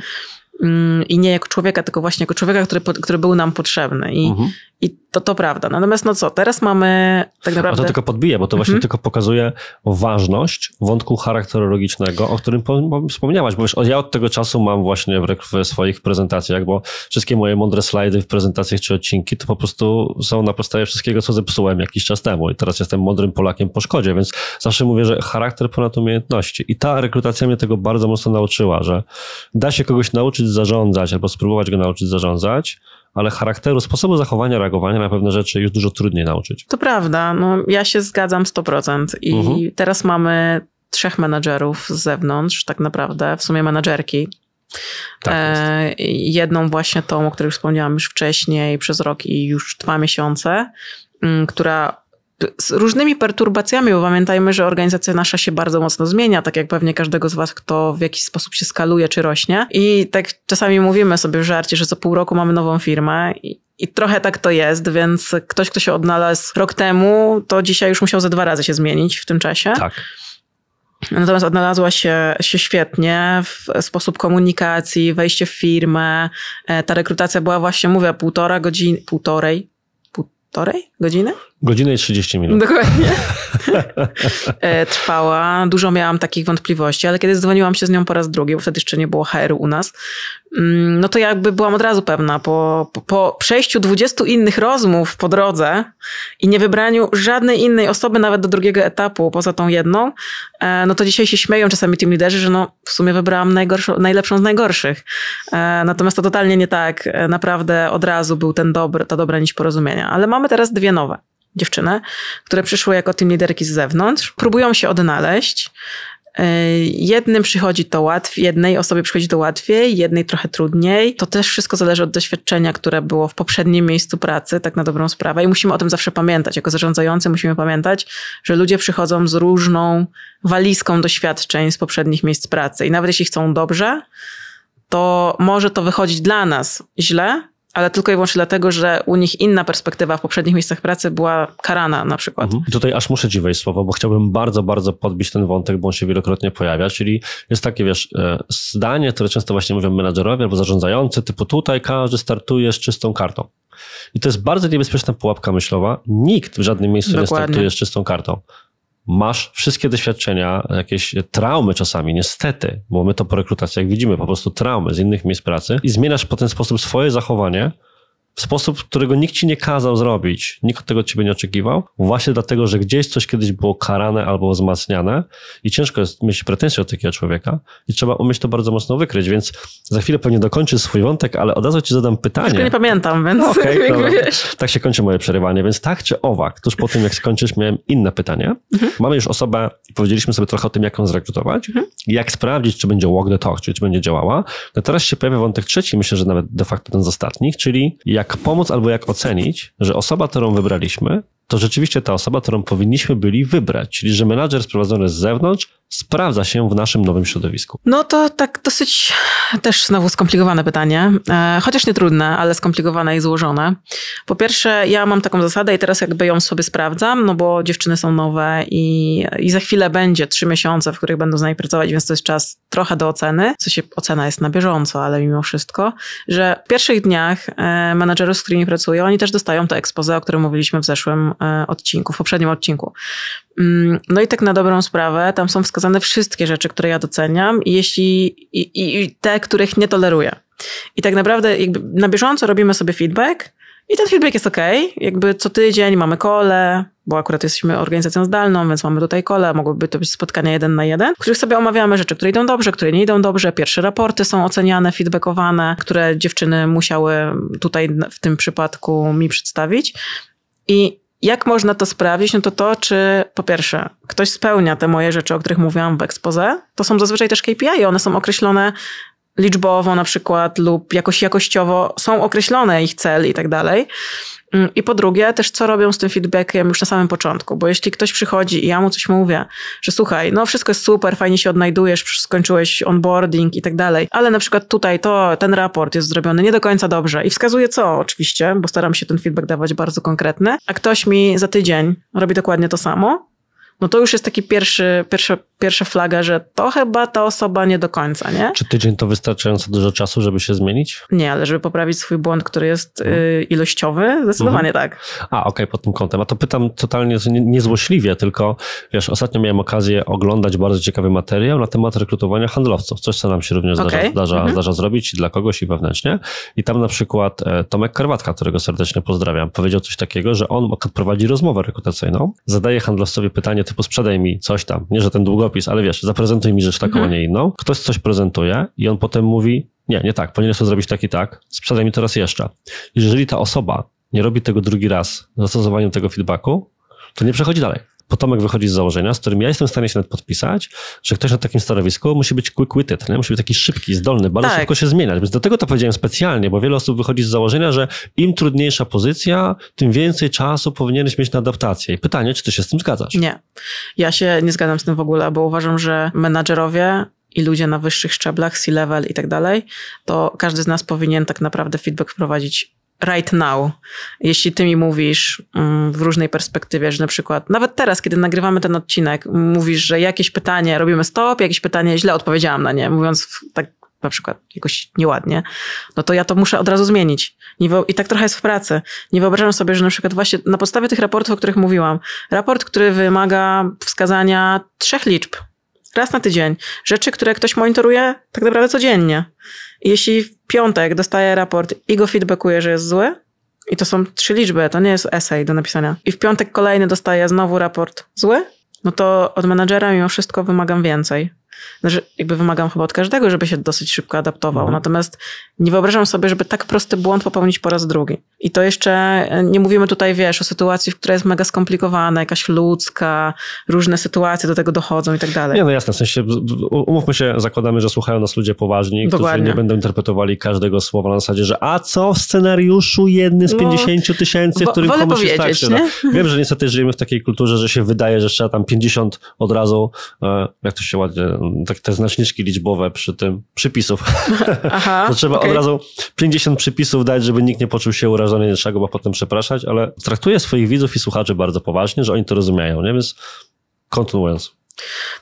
Mm, I nie jako człowieka, tylko właśnie jako człowieka, który, który był nam potrzebny i, mhm. i to, to prawda. Natomiast no co, teraz mamy tak naprawdę... A to tylko podbije, bo to właśnie mhm. tylko pokazuje ważność wątku charakterologicznego, o którym wspomniałaś, bo wiesz, ja od tego czasu mam właśnie w, swoich prezentacjach, bo wszystkie moje mądre slajdy w prezentacjach czy odcinki to po prostu są na podstawie wszystkiego, co zepsułem jakiś czas temu i teraz jestem mądrym Polakiem po szkodzie, więc zawsze mówię, że charakter ponad umiejętności i ta rekrutacja mnie tego bardzo mocno nauczyła, że da się kogoś nauczyć zarządzać albo spróbować go nauczyć zarządzać, ale charakteru, sposobu zachowania, reagowania na pewne rzeczy już dużo trudniej nauczyć. To prawda, no, ja się zgadzam 100% i mhm. teraz mamy trzech menadżerów z zewnątrz, tak naprawdę, w sumie menadżerki. Tak e, jedną właśnie tą, o której wspomniałam już wcześniej, przez rok i już dwa miesiące, mm, która z różnymi perturbacjami, bo pamiętajmy, że organizacja nasza się bardzo mocno zmienia, tak jak pewnie każdego z Was, kto w jakiś sposób się skaluje czy rośnie. I tak czasami mówimy sobie w żarcie, że co pół roku mamy nową firmę i, i trochę tak to jest, więc ktoś, kto się odnalazł rok temu, to dzisiaj już musiał ze dwa razy się zmienić w tym czasie. Tak. Natomiast odnalazła się, się świetnie w sposób komunikacji, wejście w firmę. E, ta rekrutacja była właśnie, mówię, półtora godziny, półtorej, półtorej godziny? Godzinę i 30 minut. Dokładnie. E, trwała. Dużo miałam takich wątpliwości, ale kiedy dzwoniłam się z nią po raz drugi, bo wtedy jeszcze nie było HR u nas, mm, no to jakby byłam od razu pewna. Po, po, przejściu 20 innych rozmów po drodze i nie wybraniu żadnej innej osoby nawet do drugiego etapu poza tą jedną, e, no to dzisiaj się śmieją czasami team liderzy, że no w sumie wybrałam najlepszą z najgorszych. E, natomiast to totalnie nie tak. Naprawdę od razu był ten dobry, ta dobra nić porozumienia. Ale mamy teraz dwie nowe dziewczyny, które przyszły jako tym liderki z zewnątrz, próbują się odnaleźć. E, jednym przychodzi to łatwiej, jednej osobie przychodzi to łatwiej, jednej trochę trudniej. To też wszystko zależy od doświadczenia, które było w poprzednim miejscu pracy, tak na dobrą sprawę. I musimy o tym zawsze pamiętać. Jako zarządzający musimy pamiętać, że ludzie przychodzą z różną walizką doświadczeń z poprzednich miejsc pracy. I nawet jeśli chcą dobrze, to może to wychodzić dla nas źle, ale tylko i wyłącznie dlatego, że u nich inna perspektywa w poprzednich miejscach pracy była karana na przykład. Mhm. I tutaj aż muszę ci wejść słowo, bo chciałbym bardzo, bardzo podbić ten wątek, bo on się wielokrotnie pojawia, czyli jest takie, wiesz, e, zdanie, które często właśnie mówią menadżerowie albo zarządzający, typu tutaj każdy startuje z czystą kartą. I to jest bardzo niebezpieczna pułapka myślowa. Nikt w żadnym miejscu Dokładnie. nie startuje z czystą kartą masz wszystkie doświadczenia, jakieś traumy czasami, niestety, bo my to po rekrutacji, jak widzimy, po prostu traumy z innych miejsc pracy i zmieniasz po ten sposób swoje zachowanie, w sposób, którego nikt ci nie kazał zrobić, nikt od tego od ciebie nie oczekiwał, właśnie dlatego, że gdzieś coś kiedyś było karane albo wzmacniane i ciężko jest mieć pretensje od takiego człowieka i trzeba umieć to bardzo mocno wykryć, więc za chwilę pewnie dokończysz swój wątek, ale od razu ci zadam pytanie. Tylko nie pamiętam, więc okay, dobra. Tak się kończy moje przerywanie, więc tak czy owak, tuż po tym jak skończysz miałem inne pytanie. Mhm. Mamy już osobę, powiedzieliśmy sobie trochę o tym, jak ją zrekrutować, mhm. jak sprawdzić, czy będzie walk the talk, czyli czy będzie działała. No teraz się pojawia wątek trzeci, myślę, że nawet de facto ten z ostatnich, czyli jak jak pomóc albo jak ocenić, że osoba, którą wybraliśmy, to rzeczywiście ta osoba, którą powinniśmy byli wybrać, czyli że menadżer sprowadzony z zewnątrz sprawdza się w naszym nowym środowisku? No to tak dosyć też znowu skomplikowane pytanie, e, chociaż nie trudne, ale skomplikowane i złożone. Po pierwsze, ja mam taką zasadę i teraz jakby ją sobie sprawdzam, no bo dziewczyny są nowe i, i za chwilę będzie trzy miesiące, w których będą z nami pracować, więc to jest czas trochę do oceny. co się ocena jest na bieżąco, ale mimo wszystko, że w pierwszych dniach e, menadżerów, z którymi pracuję, oni też dostają to ekspoze, o którym mówiliśmy w zeszłym E, odcinku, w poprzednim odcinku. Mm, no i tak na dobrą sprawę, tam są wskazane wszystkie rzeczy, które ja doceniam i, jeśli, i, i te, których nie toleruję. I tak naprawdę jakby na bieżąco robimy sobie feedback i ten feedback jest ok. Jakby co tydzień mamy kole, bo akurat jesteśmy organizacją zdalną, więc mamy tutaj kole, mogłyby to być spotkania jeden na jeden, w których sobie omawiamy rzeczy, które idą dobrze, które nie idą dobrze. Pierwsze raporty są oceniane, feedbackowane, które dziewczyny musiały tutaj w tym przypadku mi przedstawić. I jak można to sprawdzić? No to to, czy po pierwsze ktoś spełnia te moje rzeczy, o których mówiłam w ekspoze. To są zazwyczaj też KPI, one są określone liczbowo na przykład lub jakoś jakościowo, są określone ich cel i tak dalej. Mm, I po drugie, też co robią z tym feedbackiem już na samym początku, bo jeśli ktoś przychodzi i ja mu coś mówię, że słuchaj, no wszystko jest super, fajnie się odnajdujesz, skończyłeś onboarding i tak dalej, ale na przykład tutaj to, ten raport jest zrobiony nie do końca dobrze i wskazuje co oczywiście, bo staram się ten feedback dawać bardzo konkretny, a ktoś mi za tydzień robi dokładnie to samo, no to już jest taki pierwszy, pierwszy pierwsza flaga, że to chyba ta osoba nie do końca, nie? Czy tydzień to wystarczająco dużo czasu, żeby się zmienić? Nie, ale żeby poprawić swój błąd, który jest mhm. y, ilościowy, zdecydowanie mhm. tak. A, okej, okay, pod tym kątem. A to pytam totalnie niezłośliwie, tylko wiesz, ostatnio miałem okazję oglądać bardzo ciekawy materiał na temat rekrutowania handlowców. Coś, co nam się również okay. zdarza, zdarza, mhm. zdarza zrobić dla kogoś i wewnętrznie. I tam na przykład e, Tomek Karwatka, którego serdecznie pozdrawiam, powiedział coś takiego, że on prowadzi rozmowę rekrutacyjną, zadaje handlowcowi pytanie typu sprzedaj mi coś tam. Nie, że ten długo opis, ale wiesz, zaprezentuj mi rzecz taką, mhm. a nie inną. Ktoś coś prezentuje i on potem mówi, nie, nie tak, powinieneś to zrobić tak i tak, sprzedaj mi to raz jeszcze. jeżeli ta osoba nie robi tego drugi raz z zastosowaniem tego feedbacku, to nie przechodzi dalej potomek wychodzi z założenia, z którym ja jestem w stanie się nawet podpisać, że ktoś na takim stanowisku musi być quick-witted, nie? musi być taki szybki, zdolny, bardzo tak. szybko się zmieniać. Więc do tego to powiedziałem specjalnie, bo wiele osób wychodzi z założenia, że im trudniejsza pozycja, tym więcej czasu powinieneś mieć na adaptację. I pytanie, czy ty się z tym zgadzasz? Nie. Ja się nie zgadzam z tym w ogóle, bo uważam, że menadżerowie i ludzie na wyższych szczeblach, C-level i tak dalej, to każdy z nas powinien tak naprawdę feedback wprowadzić right now. Jeśli ty mi mówisz mm, w różnej perspektywie, że na przykład nawet teraz, kiedy nagrywamy ten odcinek, mówisz, że jakieś pytanie robimy stop, jakieś pytanie źle odpowiedziałam na nie, mówiąc tak na przykład jakoś nieładnie, no to ja to muszę od razu zmienić. I tak trochę jest w pracy. Nie wyobrażam sobie, że na przykład właśnie na podstawie tych raportów, o których mówiłam, raport, który wymaga wskazania trzech liczb, raz na tydzień. Rzeczy, które ktoś monitoruje tak naprawdę codziennie. jeśli w piątek dostaje raport i go feedbackuje, że jest zły, i to są trzy liczby, to nie jest esej do napisania, i w piątek kolejny dostaję znowu raport zły, no to od menadżera mimo wszystko wymagam więcej. Znaczy, jakby wymagam chyba od każdego, żeby się dosyć szybko adaptował. Mhm. Natomiast nie wyobrażam sobie, żeby tak prosty błąd popełnić po raz drugi. I to jeszcze e, nie mówimy tutaj, wiesz, o sytuacji, której jest mega skomplikowana, jakaś ludzka, różne sytuacje do tego dochodzą i tak dalej. Nie, no jasne, w sensie umówmy się, zakładamy, że słuchają nas ludzie poważni, Dokładnie. którzy nie będą interpretowali każdego słowa na zasadzie, że a co w scenariuszu jedny z no, 50 tysięcy, w którym komuś jest tak się Wiem, że niestety żyjemy w takiej kulturze, że się wydaje, że trzeba tam 50 od razu, e, jak to się ładnie tak te znaczniczki liczbowe przy tym przypisów. Aha, to trzeba okay. od razu 50 przypisów dać, żeby nikt nie poczuł się urażony, nie trzeba go potem przepraszać, ale traktuję swoich widzów i słuchaczy bardzo poważnie, że oni to rozumieją, nie? Więc kontynuując.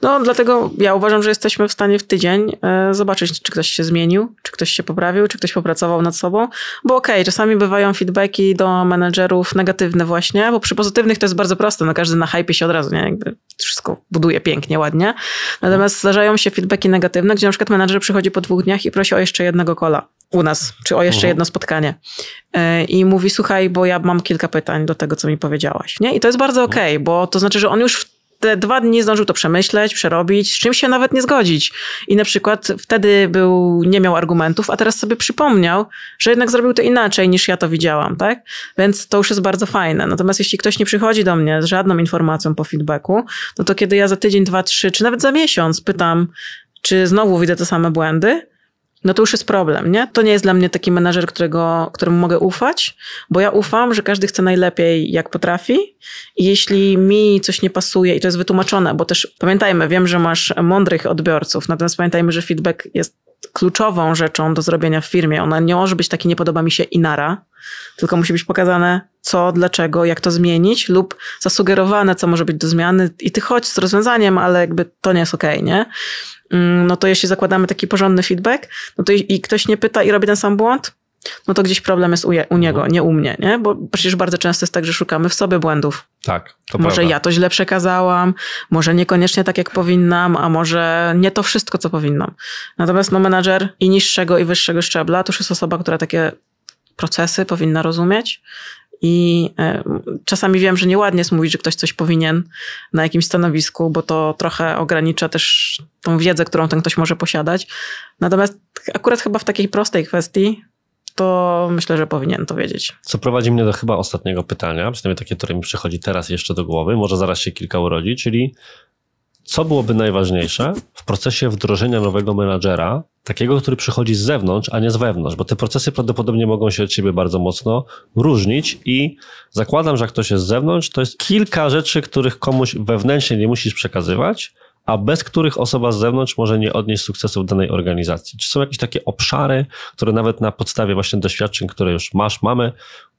No, dlatego ja uważam, że jesteśmy w stanie w tydzień e, zobaczyć, czy ktoś się zmienił, czy ktoś się poprawił, czy ktoś popracował nad sobą. Bo okej, okay, czasami bywają feedbacki do menedżerów negatywne właśnie, bo przy pozytywnych to jest bardzo proste, no każdy na hypie się od razu, nie? Jakby wszystko buduje pięknie, ładnie. Natomiast zdarzają się feedbacki negatywne, gdzie na przykład menedżer przychodzi po dwóch dniach i prosi o jeszcze jednego kola u nas, czy o jeszcze mhm. jedno spotkanie. E, I mówi, słuchaj, bo ja mam kilka pytań do tego, co mi powiedziałaś. Nie? I to jest bardzo mhm. okej, okay, bo to znaczy, że on już w te dwa dni zdążył to przemyśleć, przerobić, z czym się nawet nie zgodzić. I na przykład wtedy był, nie miał argumentów, a teraz sobie przypomniał, że jednak zrobił to inaczej niż ja to widziałam, tak? Więc to już jest bardzo fajne. Natomiast jeśli ktoś nie przychodzi do mnie z żadną informacją po feedbacku, no to kiedy ja za tydzień, dwa, trzy, czy nawet za miesiąc pytam, czy znowu widzę te same błędy, no to już jest problem, nie? To nie jest dla mnie taki menażer, którego, któremu mogę ufać, bo ja ufam, że każdy chce najlepiej, jak potrafi. I jeśli mi coś nie pasuje i to jest wytłumaczone, bo też pamiętajmy, wiem, że masz mądrych odbiorców, natomiast pamiętajmy, że feedback jest kluczową rzeczą do zrobienia w firmie. Ona nie może być taki nie podoba mi się Inara. tylko musi być pokazane co, dlaczego, jak to zmienić lub zasugerowane, co może być do zmiany i ty chodź z rozwiązaniem, ale jakby to nie jest okej, okay, nie? Mm, no to jeśli zakładamy taki porządny feedback, no to i, i ktoś nie pyta i robi ten sam błąd, no to gdzieś problem jest u, je, u, niego, mhm. nie u mnie, nie? Bo przecież bardzo często jest tak, że szukamy w sobie błędów. Tak, to Może prawda. ja to źle przekazałam, może niekoniecznie tak, jak powinnam, a może nie to wszystko, co powinnam. Natomiast no, menadżer i niższego, i wyższego szczebla to już jest osoba, która takie procesy powinna rozumieć i e, czasami wiem, że nieładnie jest mówić, że ktoś coś powinien na jakimś stanowisku, bo to trochę ogranicza też tą wiedzę, którą ten ktoś może posiadać. Natomiast akurat chyba w takiej prostej kwestii to myślę, że powinien to wiedzieć. Co prowadzi mnie do chyba ostatniego pytania, przynajmniej takie, które mi przychodzi teraz jeszcze do głowy, może zaraz się kilka urodzi, czyli co byłoby najważniejsze w procesie wdrożenia nowego menadżera, takiego, który przychodzi z zewnątrz, a nie z wewnątrz, bo te procesy prawdopodobnie mogą się od siebie bardzo mocno różnić i zakładam, że jak ktoś jest z zewnątrz, to jest kilka rzeczy, których komuś wewnętrznie nie musisz przekazywać, a bez których osoba z zewnątrz może nie odnieść sukcesu w danej organizacji. Czy są jakieś takie obszary, które nawet na podstawie właśnie doświadczeń, które już masz, mamy,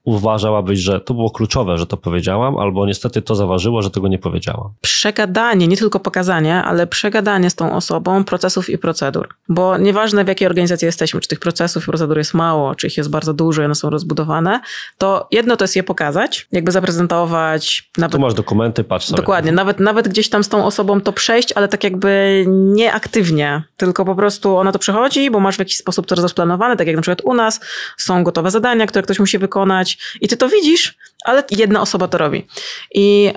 uważałabyś, że to było kluczowe, że to powiedziałam, albo niestety to zaważyło, że tego nie powiedziałam? Przegadanie, nie tylko pokazanie, ale przegadanie z tą osobą procesów i procedur. Bo nieważne w jakiej organizacji jesteśmy, czy tych procesów i procedur jest mało, czy ich jest bardzo dużo i one są rozbudowane, to jedno to jest je pokazać, jakby zaprezentować. Nawet, tu masz dokumenty, patrz sobie. Dokładnie, nawet, nawet gdzieś tam z tą osobą to przejść, ale tak jakby nieaktywnie, tylko po prostu ona to przechodzi, bo masz w jakiś sposób to rozplanowane, tak jak na przykład u nas są gotowe zadania, które ktoś musi wykonać, i ty to widzisz, ale jedna osoba to robi. I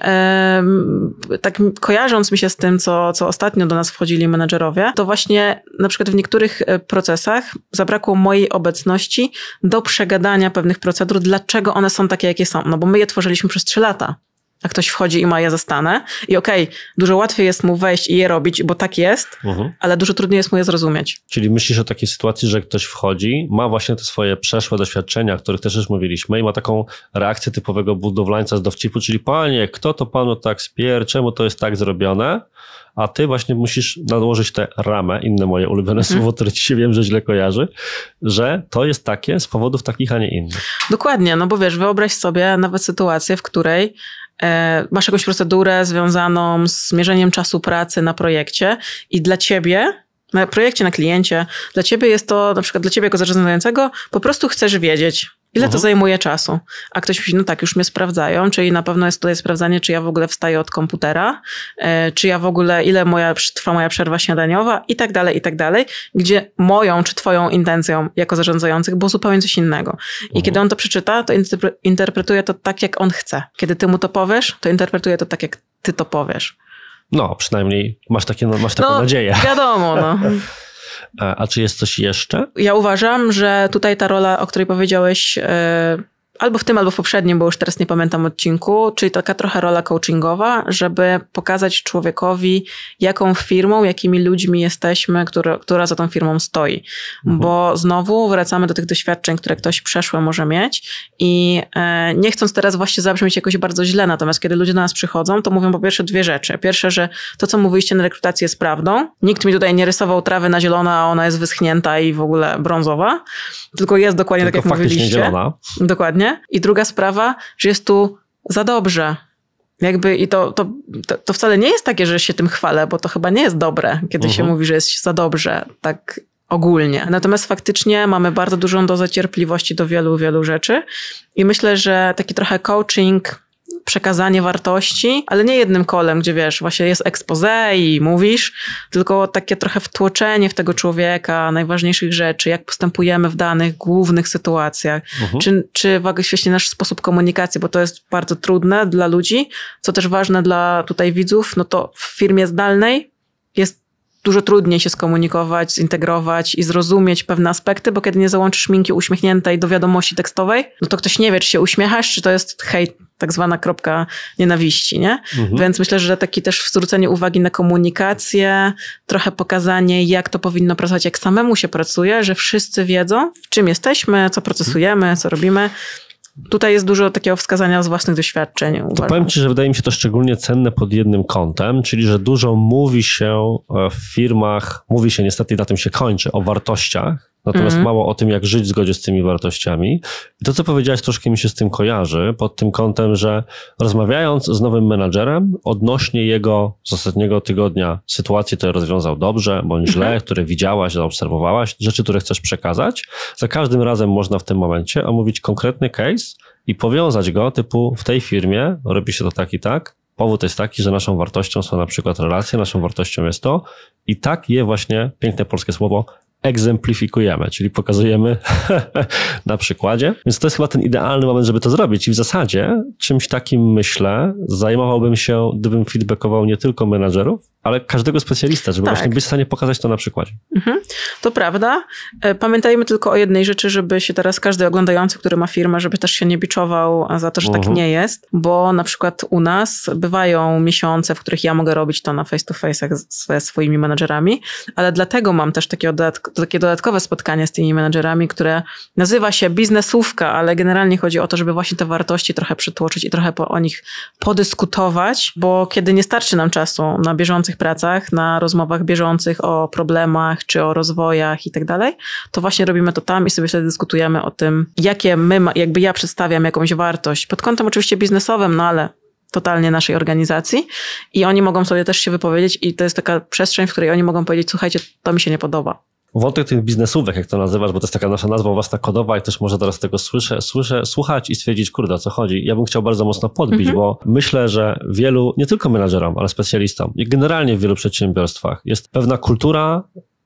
yy, tak kojarząc mi się z tym, co, co ostatnio do nas wchodzili menedżerowie, to właśnie na przykład w niektórych e, procesach zabrakło mojej obecności do przegadania pewnych procedur, dlaczego one są takie, jakie są. No bo my je tworzyliśmy przez trzy lata a ktoś wchodzi i ma je za stanę. I okej, okay, dużo łatwiej jest mu wejść i je robić, bo tak jest, mhm. ale dużo trudniej jest mu je zrozumieć. Czyli myślisz o takiej sytuacji, że ktoś wchodzi, ma właśnie te swoje przeszłe doświadczenia, o których też już mówiliśmy, i ma taką reakcję typowego budowlańca z dowcipu, czyli panie, kto to panu tak spier, czemu to jest tak zrobione? a ty właśnie musisz nadłożyć tę ramę, inne moje ulubione mhm. słowo, które ci się wiem, że źle kojarzy, że to jest takie z powodów takich, a nie innych. Dokładnie, no bo wiesz, wyobraź sobie nawet sytuację, w której E, masz jakąś procedurę związaną z mierzeniem czasu pracy na projekcie i dla ciebie na projekcie, na kliencie. Dla ciebie jest to, na przykład dla ciebie jako zarządzającego, po prostu chcesz wiedzieć, Ile to mhm. zajmuje czasu? A ktoś mówi, no tak, już mnie sprawdzają, czyli na pewno jest tutaj sprawdzanie, czy ja w ogóle wstaję od komputera, e, czy ja w ogóle, ile moja, trwa moja przerwa śniadaniowa i tak dalej, i tak dalej, gdzie moją czy twoją intencją jako zarządzających było zupełnie coś innego. I mhm. kiedy on to przeczyta, to interpretuje to tak, jak on chce. Kiedy ty mu to powiesz, to interpretuje to tak, jak ty to powiesz. No, przynajmniej masz, takie, no, masz taką no, nadzieję. wiadomo, no. A czy jest coś jeszcze? Ja uważam, że tutaj ta rola, o której powiedziałeś, e, albo w tym, albo w poprzednim, bo już teraz nie pamiętam odcinku, czyli taka trochę rola coachingowa, żeby pokazać człowiekowi, jaką firmą, jakimi ludźmi jesteśmy, która, która za tą firmą stoi. Mhm. Bo znowu wracamy do tych doświadczeń, które ktoś przeszły może mieć i e, nie chcąc teraz właśnie zabrzmieć jakoś bardzo źle, natomiast kiedy ludzie do nas przychodzą, to mówią po pierwsze dwie rzeczy. Pierwsze, że to, co mówiliście na rekrutacji jest prawdą. Nikt mi tutaj nie rysował trawy na zielona, a ona jest wyschnięta i w ogóle brązowa, tylko jest dokładnie tak, tylko tak, jak mówiliście. Zielona. Dokładnie. I druga sprawa, że jest tu za dobrze. Jakby i to, to, to wcale nie jest takie, że się tym chwalę, bo to chyba nie jest dobre, kiedy uh -huh. się mhm. mówi, że jest za dobrze, tak ogólnie. Natomiast faktycznie mamy bardzo dużą dozę cierpliwości do wielu, wielu rzeczy i myślę, że taki trochę coaching przekazanie wartości, ale nie jednym kolem, gdzie wiesz, właśnie jest expose i mówisz, tylko takie trochę wtłoczenie w tego człowieka, najważniejszych rzeczy, jak postępujemy w danych głównych sytuacjach, uh mhm. -huh. czy, czy w świeci nasz sposób komunikacji, bo to jest bardzo trudne dla ludzi, co też ważne dla tutaj widzów, no to w firmie zdalnej jest dużo trudniej się skomunikować, zintegrować i zrozumieć pewne aspekty, bo kiedy nie załączysz minki uśmiechniętej do wiadomości tekstowej, no to ktoś nie wie, czy się uśmiechasz, czy to jest hejt, tak zwana kropka nienawiści, nie? Mhm. Więc myślę, że taki też zwrócenie uwagi na komunikację, trochę pokazanie, jak to powinno pracować, jak samemu się pracuje, że wszyscy wiedzą, w czym jesteśmy, co procesujemy, co robimy Tutaj jest dużo takiego wskazania z własnych doświadczeń. To powiem Ci, że wydaje mi się to szczególnie cenne pod jednym kątem, czyli że dużo mówi się e, w firmach, mówi się niestety, na tym się kończy, o wartościach, Natomiast mm. mało o tym, jak żyć w zgodzie z tymi wartościami. I to, co powiedziałeś, troszkę mi się z tym kojarzy, pod tym kątem, że rozmawiając z nowym menadżerem odnośnie jego z ostatniego tygodnia sytuacji, które rozwiązał dobrze bądź mhm. źle, mm które widziałaś, zaobserwowałaś, rzeczy, które chcesz przekazać, za każdym razem można w tym momencie omówić konkretny case i powiązać go typu w tej firmie robi się to tak i tak, powód jest taki, że naszą wartością są na przykład relacje, naszą wartością jest to i tak je właśnie, piękne polskie słowo, egzemplifikujemy, czyli pokazujemy na przykładzie. Więc to jest chyba ten idealny moment, żeby to zrobić. I w zasadzie czymś takim myślę, zajmowałbym się, gdybym feedbackował nie tylko menadżerów, ale każdego specjalista, żeby tak. właśnie być w stanie pokazać to na przykładzie. Mhm. To prawda. E, pamiętajmy tylko o jednej rzeczy, żeby się teraz każdy oglądający, który ma firmę, żeby też się nie biczował za to, że tak mhm. nie jest, bo na przykład u nas bywają miesiące, w których ja mogę robić to na face to face ze swoimi menadżerami, ale dlatego mam też takie dodatkowe to takie dodatkowe spotkanie z tymi menedżerami, które nazywa się biznesówka, ale generalnie chodzi o to, żeby właśnie te wartości trochę przytłoczyć i trochę po, o nich podyskutować, bo kiedy nie starczy nam czasu na bieżących pracach, na rozmowach bieżących o problemach czy o rozwojach i tak dalej, to właśnie robimy to tam i sobie wtedy dyskutujemy o tym, jakie my, jakby ja przedstawiam jakąś wartość, pod kątem oczywiście biznesowym, no ale totalnie naszej organizacji i oni mogą sobie też się wypowiedzieć i to jest taka przestrzeń, w której oni mogą powiedzieć, słuchajcie, to mi się nie podoba wątek tych biznesówek, jak to nazywasz, bo to jest taka nasza nazwa własna kodowa i też może teraz tego słyszę, słyszę, słuchać i stwierdzić, kurde, o co chodzi. Ja bym chciał bardzo mocno podbić, mhm. bo myślę, że wielu, nie tylko menadżerom, ale specjalistom i generalnie w wielu przedsiębiorstwach jest pewna kultura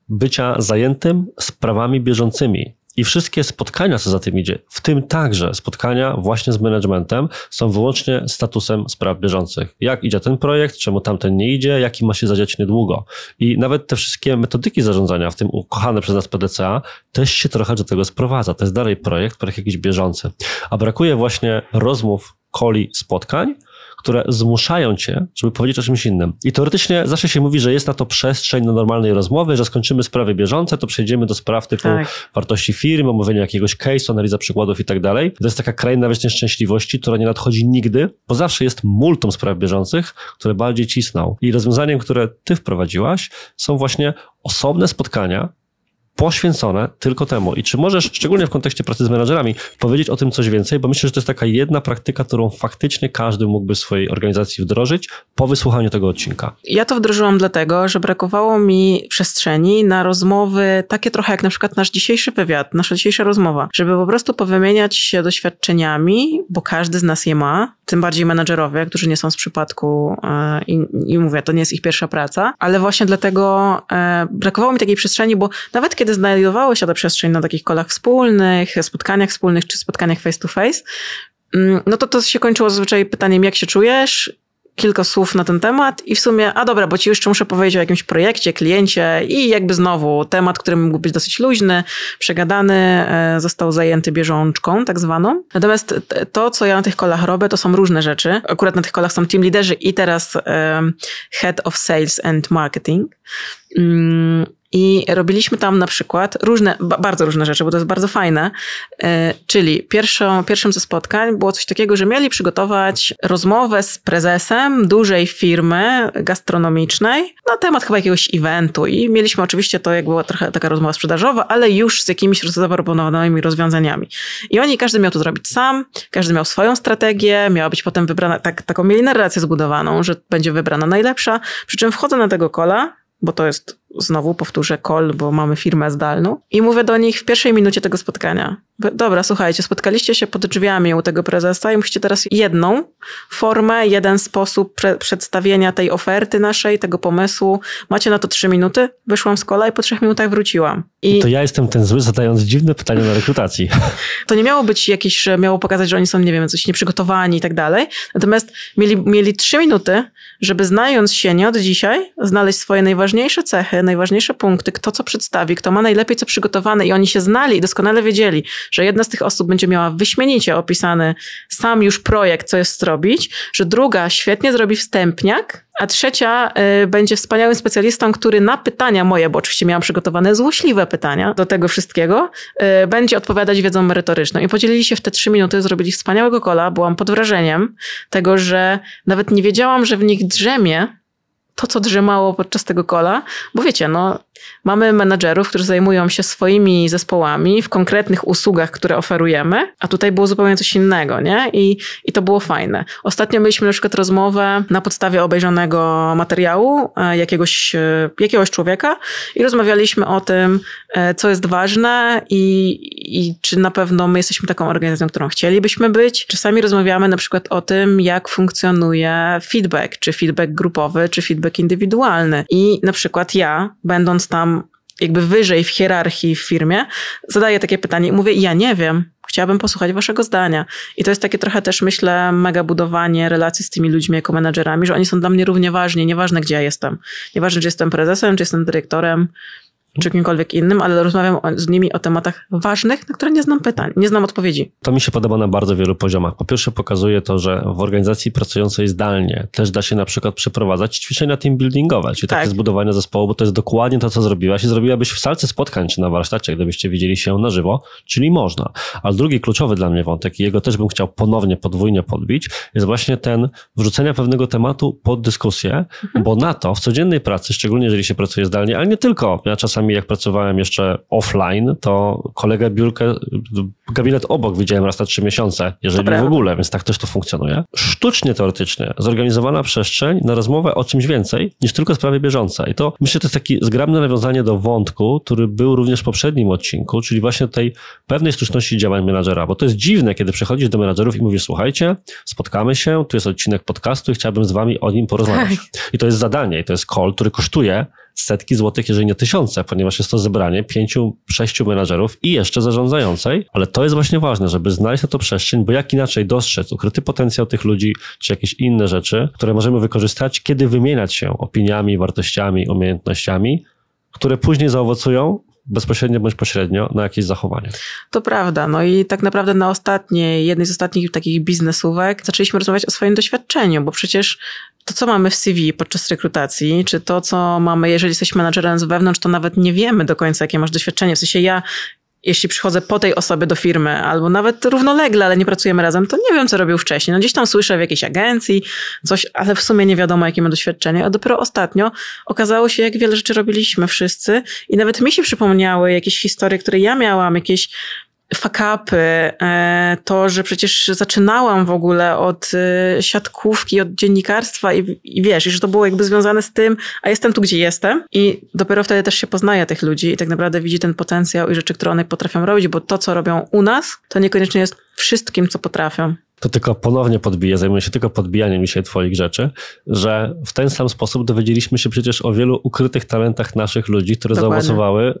bycia zajętym sprawami bieżącymi i wszystkie spotkania, co za tym idzie, w tym także spotkania właśnie z managementem, są wyłącznie statusem spraw bieżących. Jak idzie ten projekt, czemu tamten nie idzie, jaki ma się zadziać niedługo. I nawet te wszystkie metodyki zarządzania, w tym ukochane przez nas PDCA, też się trochę do tego sprowadza. To jest dalej projekt, projekt jakiś bieżący. A brakuje właśnie rozmów, koli, spotkań, które zmuszają cię, żeby powiedzieć o czymś innym. I teoretycznie zawsze się mówi, że jest na to przestrzeń do normalnej rozmowy, że skończymy sprawy bieżące, to przejdziemy do spraw typu tak. wartości firmy, omówienia jakiegoś case, analiza przykładów i tak dalej. To jest taka kraina wiecznej szczęśliwości, która nie nadchodzi nigdy, bo zawsze jest multum spraw bieżących, które bardziej cisną. I rozwiązaniem, które ty wprowadziłaś, są właśnie osobne spotkania, poświęcone tylko temu. I czy możesz, szczególnie w kontekście pracy z menadżerami, powiedzieć o tym coś więcej? Bo myślę, że to jest taka jedna praktyka, którą faktycznie każdy mógłby w swojej organizacji wdrożyć po wysłuchaniu tego odcinka. Ja to wdrożyłam dlatego, że brakowało mi przestrzeni na rozmowy takie trochę jak na przykład nasz dzisiejszy wywiad, nasza dzisiejsza rozmowa, żeby po prostu powymieniać się doświadczeniami, bo każdy z nas je ma, tym bardziej menadżerowie, którzy nie są z przypadku e, i mówię, to nie jest ich pierwsza praca, ale właśnie dlatego e, brakowało mi takiej przestrzeni, bo nawet kiedy kiedy znajdowało się ta przestrzeń na takich kolach wspólnych, spotkaniach wspólnych czy spotkaniach face to face, mm, no to to się kończyło zazwyczaj pytaniem, jak się czujesz, kilka słów na ten temat i w sumie, a dobra, bo ci jeszcze muszę powiedzieć o jakimś projekcie, kliencie i jakby znowu temat, który mógł być dosyć luźny, przegadany, e, został zajęty bieżączką tak zwaną. Natomiast to, co ja na tych kolach robię, to są różne rzeczy. Akurat na tych kolach są team liderzy i teraz um, Head of Sales and Marketing. Um, i robiliśmy tam na przykład różne, bardzo różne rzeczy, bo to jest bardzo fajne. E, czyli pierwszą, pierwszym ze spotkań było coś takiego, że mieli przygotować rozmowę z prezesem dużej firmy gastronomicznej na temat chyba jakiegoś eventu. I mieliśmy oczywiście to, jak była trochę taka rozmowa sprzedażowa, ale już z jakimiś zaproponowanymi rozwiązaniami. I oni, każdy miał to zrobić sam, każdy miał swoją strategię, miała być potem wybrana, tak, taką mieli narrację zbudowaną, że będzie wybrana najlepsza. Przy czym wchodzę na tego kola, bo to jest znowu powtórzę call, bo mamy firmę zdalną. I mówię do nich w pierwszej minucie tego spotkania. Dobra, słuchajcie, spotkaliście się pod drzwiami u tego prezesa i musicie teraz jedną formę, jeden sposób pre- przedstawienia tej oferty naszej, tego pomysłu. Macie na to trzy minuty. Wyszłam z kola i po trzech minutach wróciłam. I to ja jestem ten zły, zadając dziwne pytania na rekrutacji. To nie miało być jakieś, że miało pokazać, że oni są, nie wiem, coś nieprzygotowani i tak dalej. Natomiast mieli, mieli trzy minuty, żeby znając się nie od dzisiaj, znaleźć swoje najważniejsze cechy, najważniejsze punkty, kto co przedstawi, kto ma najlepiej co przygotowane i oni się znali i doskonale wiedzieli, że jedna z tych osób będzie miała wyśmienicie opisany sam już projekt, co jest zrobić, że druga świetnie zrobi wstępniak, a trzecia y, będzie wspaniałym specjalistą, który na pytania moje, bo oczywiście miałam przygotowane złośliwe pytania do tego wszystkiego, y, będzie odpowiadać wiedzą merytoryczną. I podzielili się w te trzy minuty, zrobili wspaniałego kola. Byłam pod wrażeniem tego, że nawet nie wiedziałam, że w nich drzemie to, co drzemało podczas tego kola, bo wiecie, no Mamy menadżerów, którzy zajmują się swoimi zespołami w konkretnych usługach, które oferujemy, a tutaj było zupełnie coś innego, nie? I, i to było fajne. Ostatnio mieliśmy na przykład rozmowę na podstawie obejrzanego materiału e, jakiegoś, e, jakiegoś człowieka i rozmawialiśmy o tym, e, co jest ważne i, i czy na pewno my jesteśmy taką organizacją, którą chcielibyśmy być. Czasami rozmawiamy na przykład o tym, jak funkcjonuje feedback, czy feedback grupowy, czy feedback indywidualny. I na przykład ja, będąc tam tam jakby wyżej w hierarchii w firmie, zadaję takie pytanie i mówię, ja nie wiem, chciałabym posłuchać waszego zdania. I to jest takie trochę też, myślę, mega budowanie relacji z tymi ludźmi jako menadżerami, że oni są dla mnie równie ważni, nieważne gdzie ja jestem. Nieważne, czy jestem prezesem, czy jestem dyrektorem, czy kimkolwiek innym, ale rozmawiam o, z nimi o tematach ważnych, na które nie znam pytań, nie znam odpowiedzi. To mi się podoba na bardzo wielu poziomach. Po pierwsze pokazuje to, że w organizacji pracującej zdalnie też da się na przykład przeprowadzać ćwiczenia team buildingowe, czyli tak. takie zbudowanie zespołu, bo to jest dokładnie to, co zrobiłaś i zrobiłabyś w salce spotkań czy na warsztacie, gdybyście widzieli się na żywo, czyli można. Ale drugi kluczowy dla mnie wątek i jego też bym chciał ponownie, podwójnie podbić, jest właśnie ten wrzucenia pewnego tematu pod dyskusję, mhm. bo na to w codziennej pracy, szczególnie jeżeli się pracuje zdalnie, ale nie tylko, ja czasami czasami jak pracowałem jeszcze offline, to kolegę biurkę, gabinet obok widziałem raz na trzy miesiące, jeżeli Dobra. w ogóle, więc tak też to funkcjonuje. Sztucznie teoretycznie zorganizowana przestrzeń na rozmowę o czymś więcej niż tylko sprawie bieżącej. I to myślę, to jest takie zgrabne nawiązanie do wątku, który był również w poprzednim odcinku, czyli właśnie tej pewnej sztuczności działań menadżera, bo to jest dziwne, kiedy przechodzisz do menadżerów i mówisz, słuchajcie, spotkamy się, tu jest odcinek podcastu i chciałbym z wami o nim porozmawiać. Tak. I to jest zadanie, i to jest call, który kosztuje setki złotych, jeżeli nie tysiące, ponieważ jest to zebranie pięciu, sześciu menadżerów i jeszcze zarządzającej, ale to jest właśnie ważne, żeby znaleźć na to przestrzeń, bo jak inaczej dostrzec ukryty potencjał tych ludzi, czy jakieś inne rzeczy, które możemy wykorzystać, kiedy wymieniać się opiniami, wartościami, umiejętnościami, które później zaowocują bezpośrednio bądź pośrednio na jakieś zachowanie. To prawda. No i tak naprawdę na ostatniej, jednej z ostatnich takich biznesówek zaczęliśmy rozmawiać o swoim doświadczeniu, bo przecież to, co mamy w CV podczas rekrutacji, czy to, co mamy, jeżeli jesteś menadżerem z wewnątrz, to nawet nie wiemy do końca, jakie masz doświadczenie. W sensie ja jeśli przychodzę po tej osobie do firmy, albo nawet równolegle, ale nie pracujemy razem, to nie wiem, co robił wcześniej. No gdzieś tam słyszę w jakiejś agencji coś, ale w sumie nie wiadomo, jakie ma doświadczenie. A dopiero ostatnio okazało się, jak wiele rzeczy robiliśmy wszyscy i nawet mi się przypomniały jakieś historie, które ja miałam, jakieś fakapy, e, to, że przecież zaczynałam w ogóle od e, siatkówki, od dziennikarstwa i, i wiesz, i że to było jakby związane z tym, a jestem tu, gdzie jestem i dopiero wtedy też się poznaje tych ludzi i tak naprawdę widzi ten potencjał i rzeczy, które one potrafią robić, bo to, co robią u nas, to niekoniecznie jest wszystkim, co potrafią. To tylko ponownie podbiję, zajmuję się tylko podbijaniem dzisiaj Twoich rzeczy, że w ten sam sposób dowiedzieliśmy się przecież o wielu ukrytych talentach naszych ludzi, które Dokładnie. zaowocowały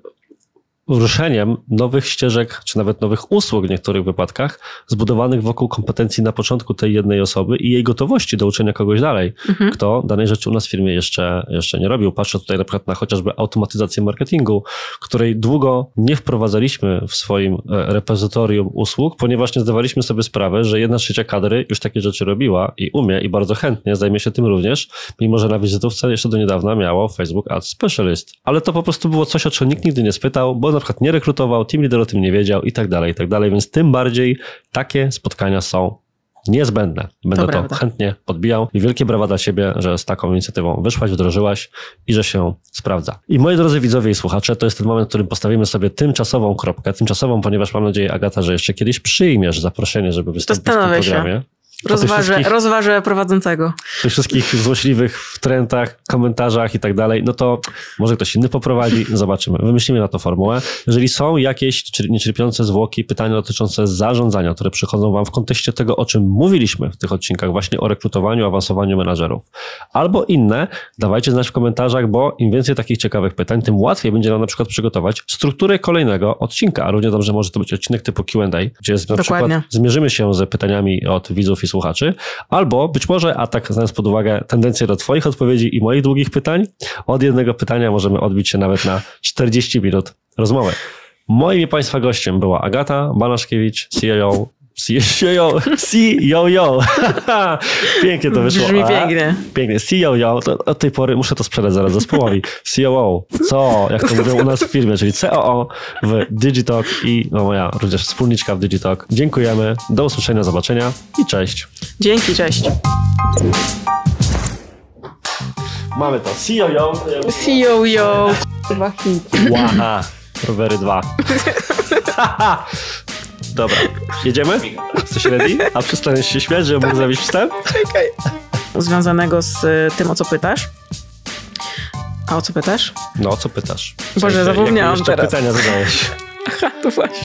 ruszeniem nowych ścieżek, czy nawet nowych usług w niektórych wypadkach, zbudowanych wokół kompetencji na początku tej jednej osoby i jej gotowości do uczenia kogoś dalej, mhm. kto danej rzeczy u nas w firmie jeszcze, jeszcze nie robił. Patrzę tutaj na przykład na chociażby automatyzację marketingu, której długo nie wprowadzaliśmy w swoim e, repozytorium usług, ponieważ nie zdawaliśmy sobie sprawy, że jedna trzecia kadry już takie rzeczy robiła i umie i bardzo chętnie zajmie się tym również, mimo że na wizytówce jeszcze do niedawna miało Facebook Ads Specialist. Ale to po prostu było coś, o czym nikt nigdy nie spytał, bo na przykład nie rekrutował, team leader o tym nie wiedział i tak dalej, i tak dalej, więc tym bardziej takie spotkania są niezbędne. Będę to, chętnie podbijał i wielkie brawa dla Ciebie, że z taką inicjatywą wyszłaś, wdrożyłaś i że się sprawdza. I moi drodzy widzowie i słuchacze, to jest ten moment, w którym postawimy sobie tymczasową kropkę, tymczasową, ponieważ mam nadzieję, Agata, że jeszcze kiedyś przyjmiesz zaproszenie, żeby wystąpić w tym programie. Się. Rozważę, rozważę prowadzącego. Tych wszystkich złośliwych trendach, komentarzach i tak dalej, no to może ktoś inny poprowadzi, no zobaczymy. Wymyślimy na to formułę. Jeżeli są jakieś niecierpiące zwłoki, pytania dotyczące zarządzania, które przychodzą Wam w kontekście tego, o czym mówiliśmy w tych odcinkach, właśnie o rekrutowaniu, awansowaniu menadżerów, albo inne, dawajcie znać w komentarzach, bo im więcej takich ciekawych pytań, tym łatwiej będzie nam na przykład przygotować strukturę kolejnego odcinka, a równie dobrze może to być odcinek typu Q&A, gdzie na Dokładnie. przykład zmierzymy się z pytaniami od widzów i słuchaczy, albo być może, a tak biorąc pod uwagę tendencję do Twoich odpowiedzi i moich długich pytań, od jednego pytania możemy odbić się nawet na 40 minut rozmowy. Moim i Państwa gościem była Agata Banaszkiewicz, CEO CEO, CEO. pięknie to wyszło. Brzmi pięknie. Pięknie. CEO, od tej pory muszę to sprzedać zaraz zespołowi. COO, co, jak to mówią u nas w firmie, czyli COO w Digitalk i no moja również wspólniczka w Digitalk. Dziękujemy, do usłyszenia, zobaczenia i cześć. Dzięki, cześć. Mamy to. CEO, COO. Chyba hit. Wow. Rowery 2. Dobra. Jedziemy? Jesteś ready? A przestaniesz się śmiać, że mógł zrobić wstęp? Czekaj. Związanego z y, tym, o co pytasz? A o co pytasz? No, o co pytasz? Boże, zapomniałam teraz. pytania zadajesz. Aha, to właśnie.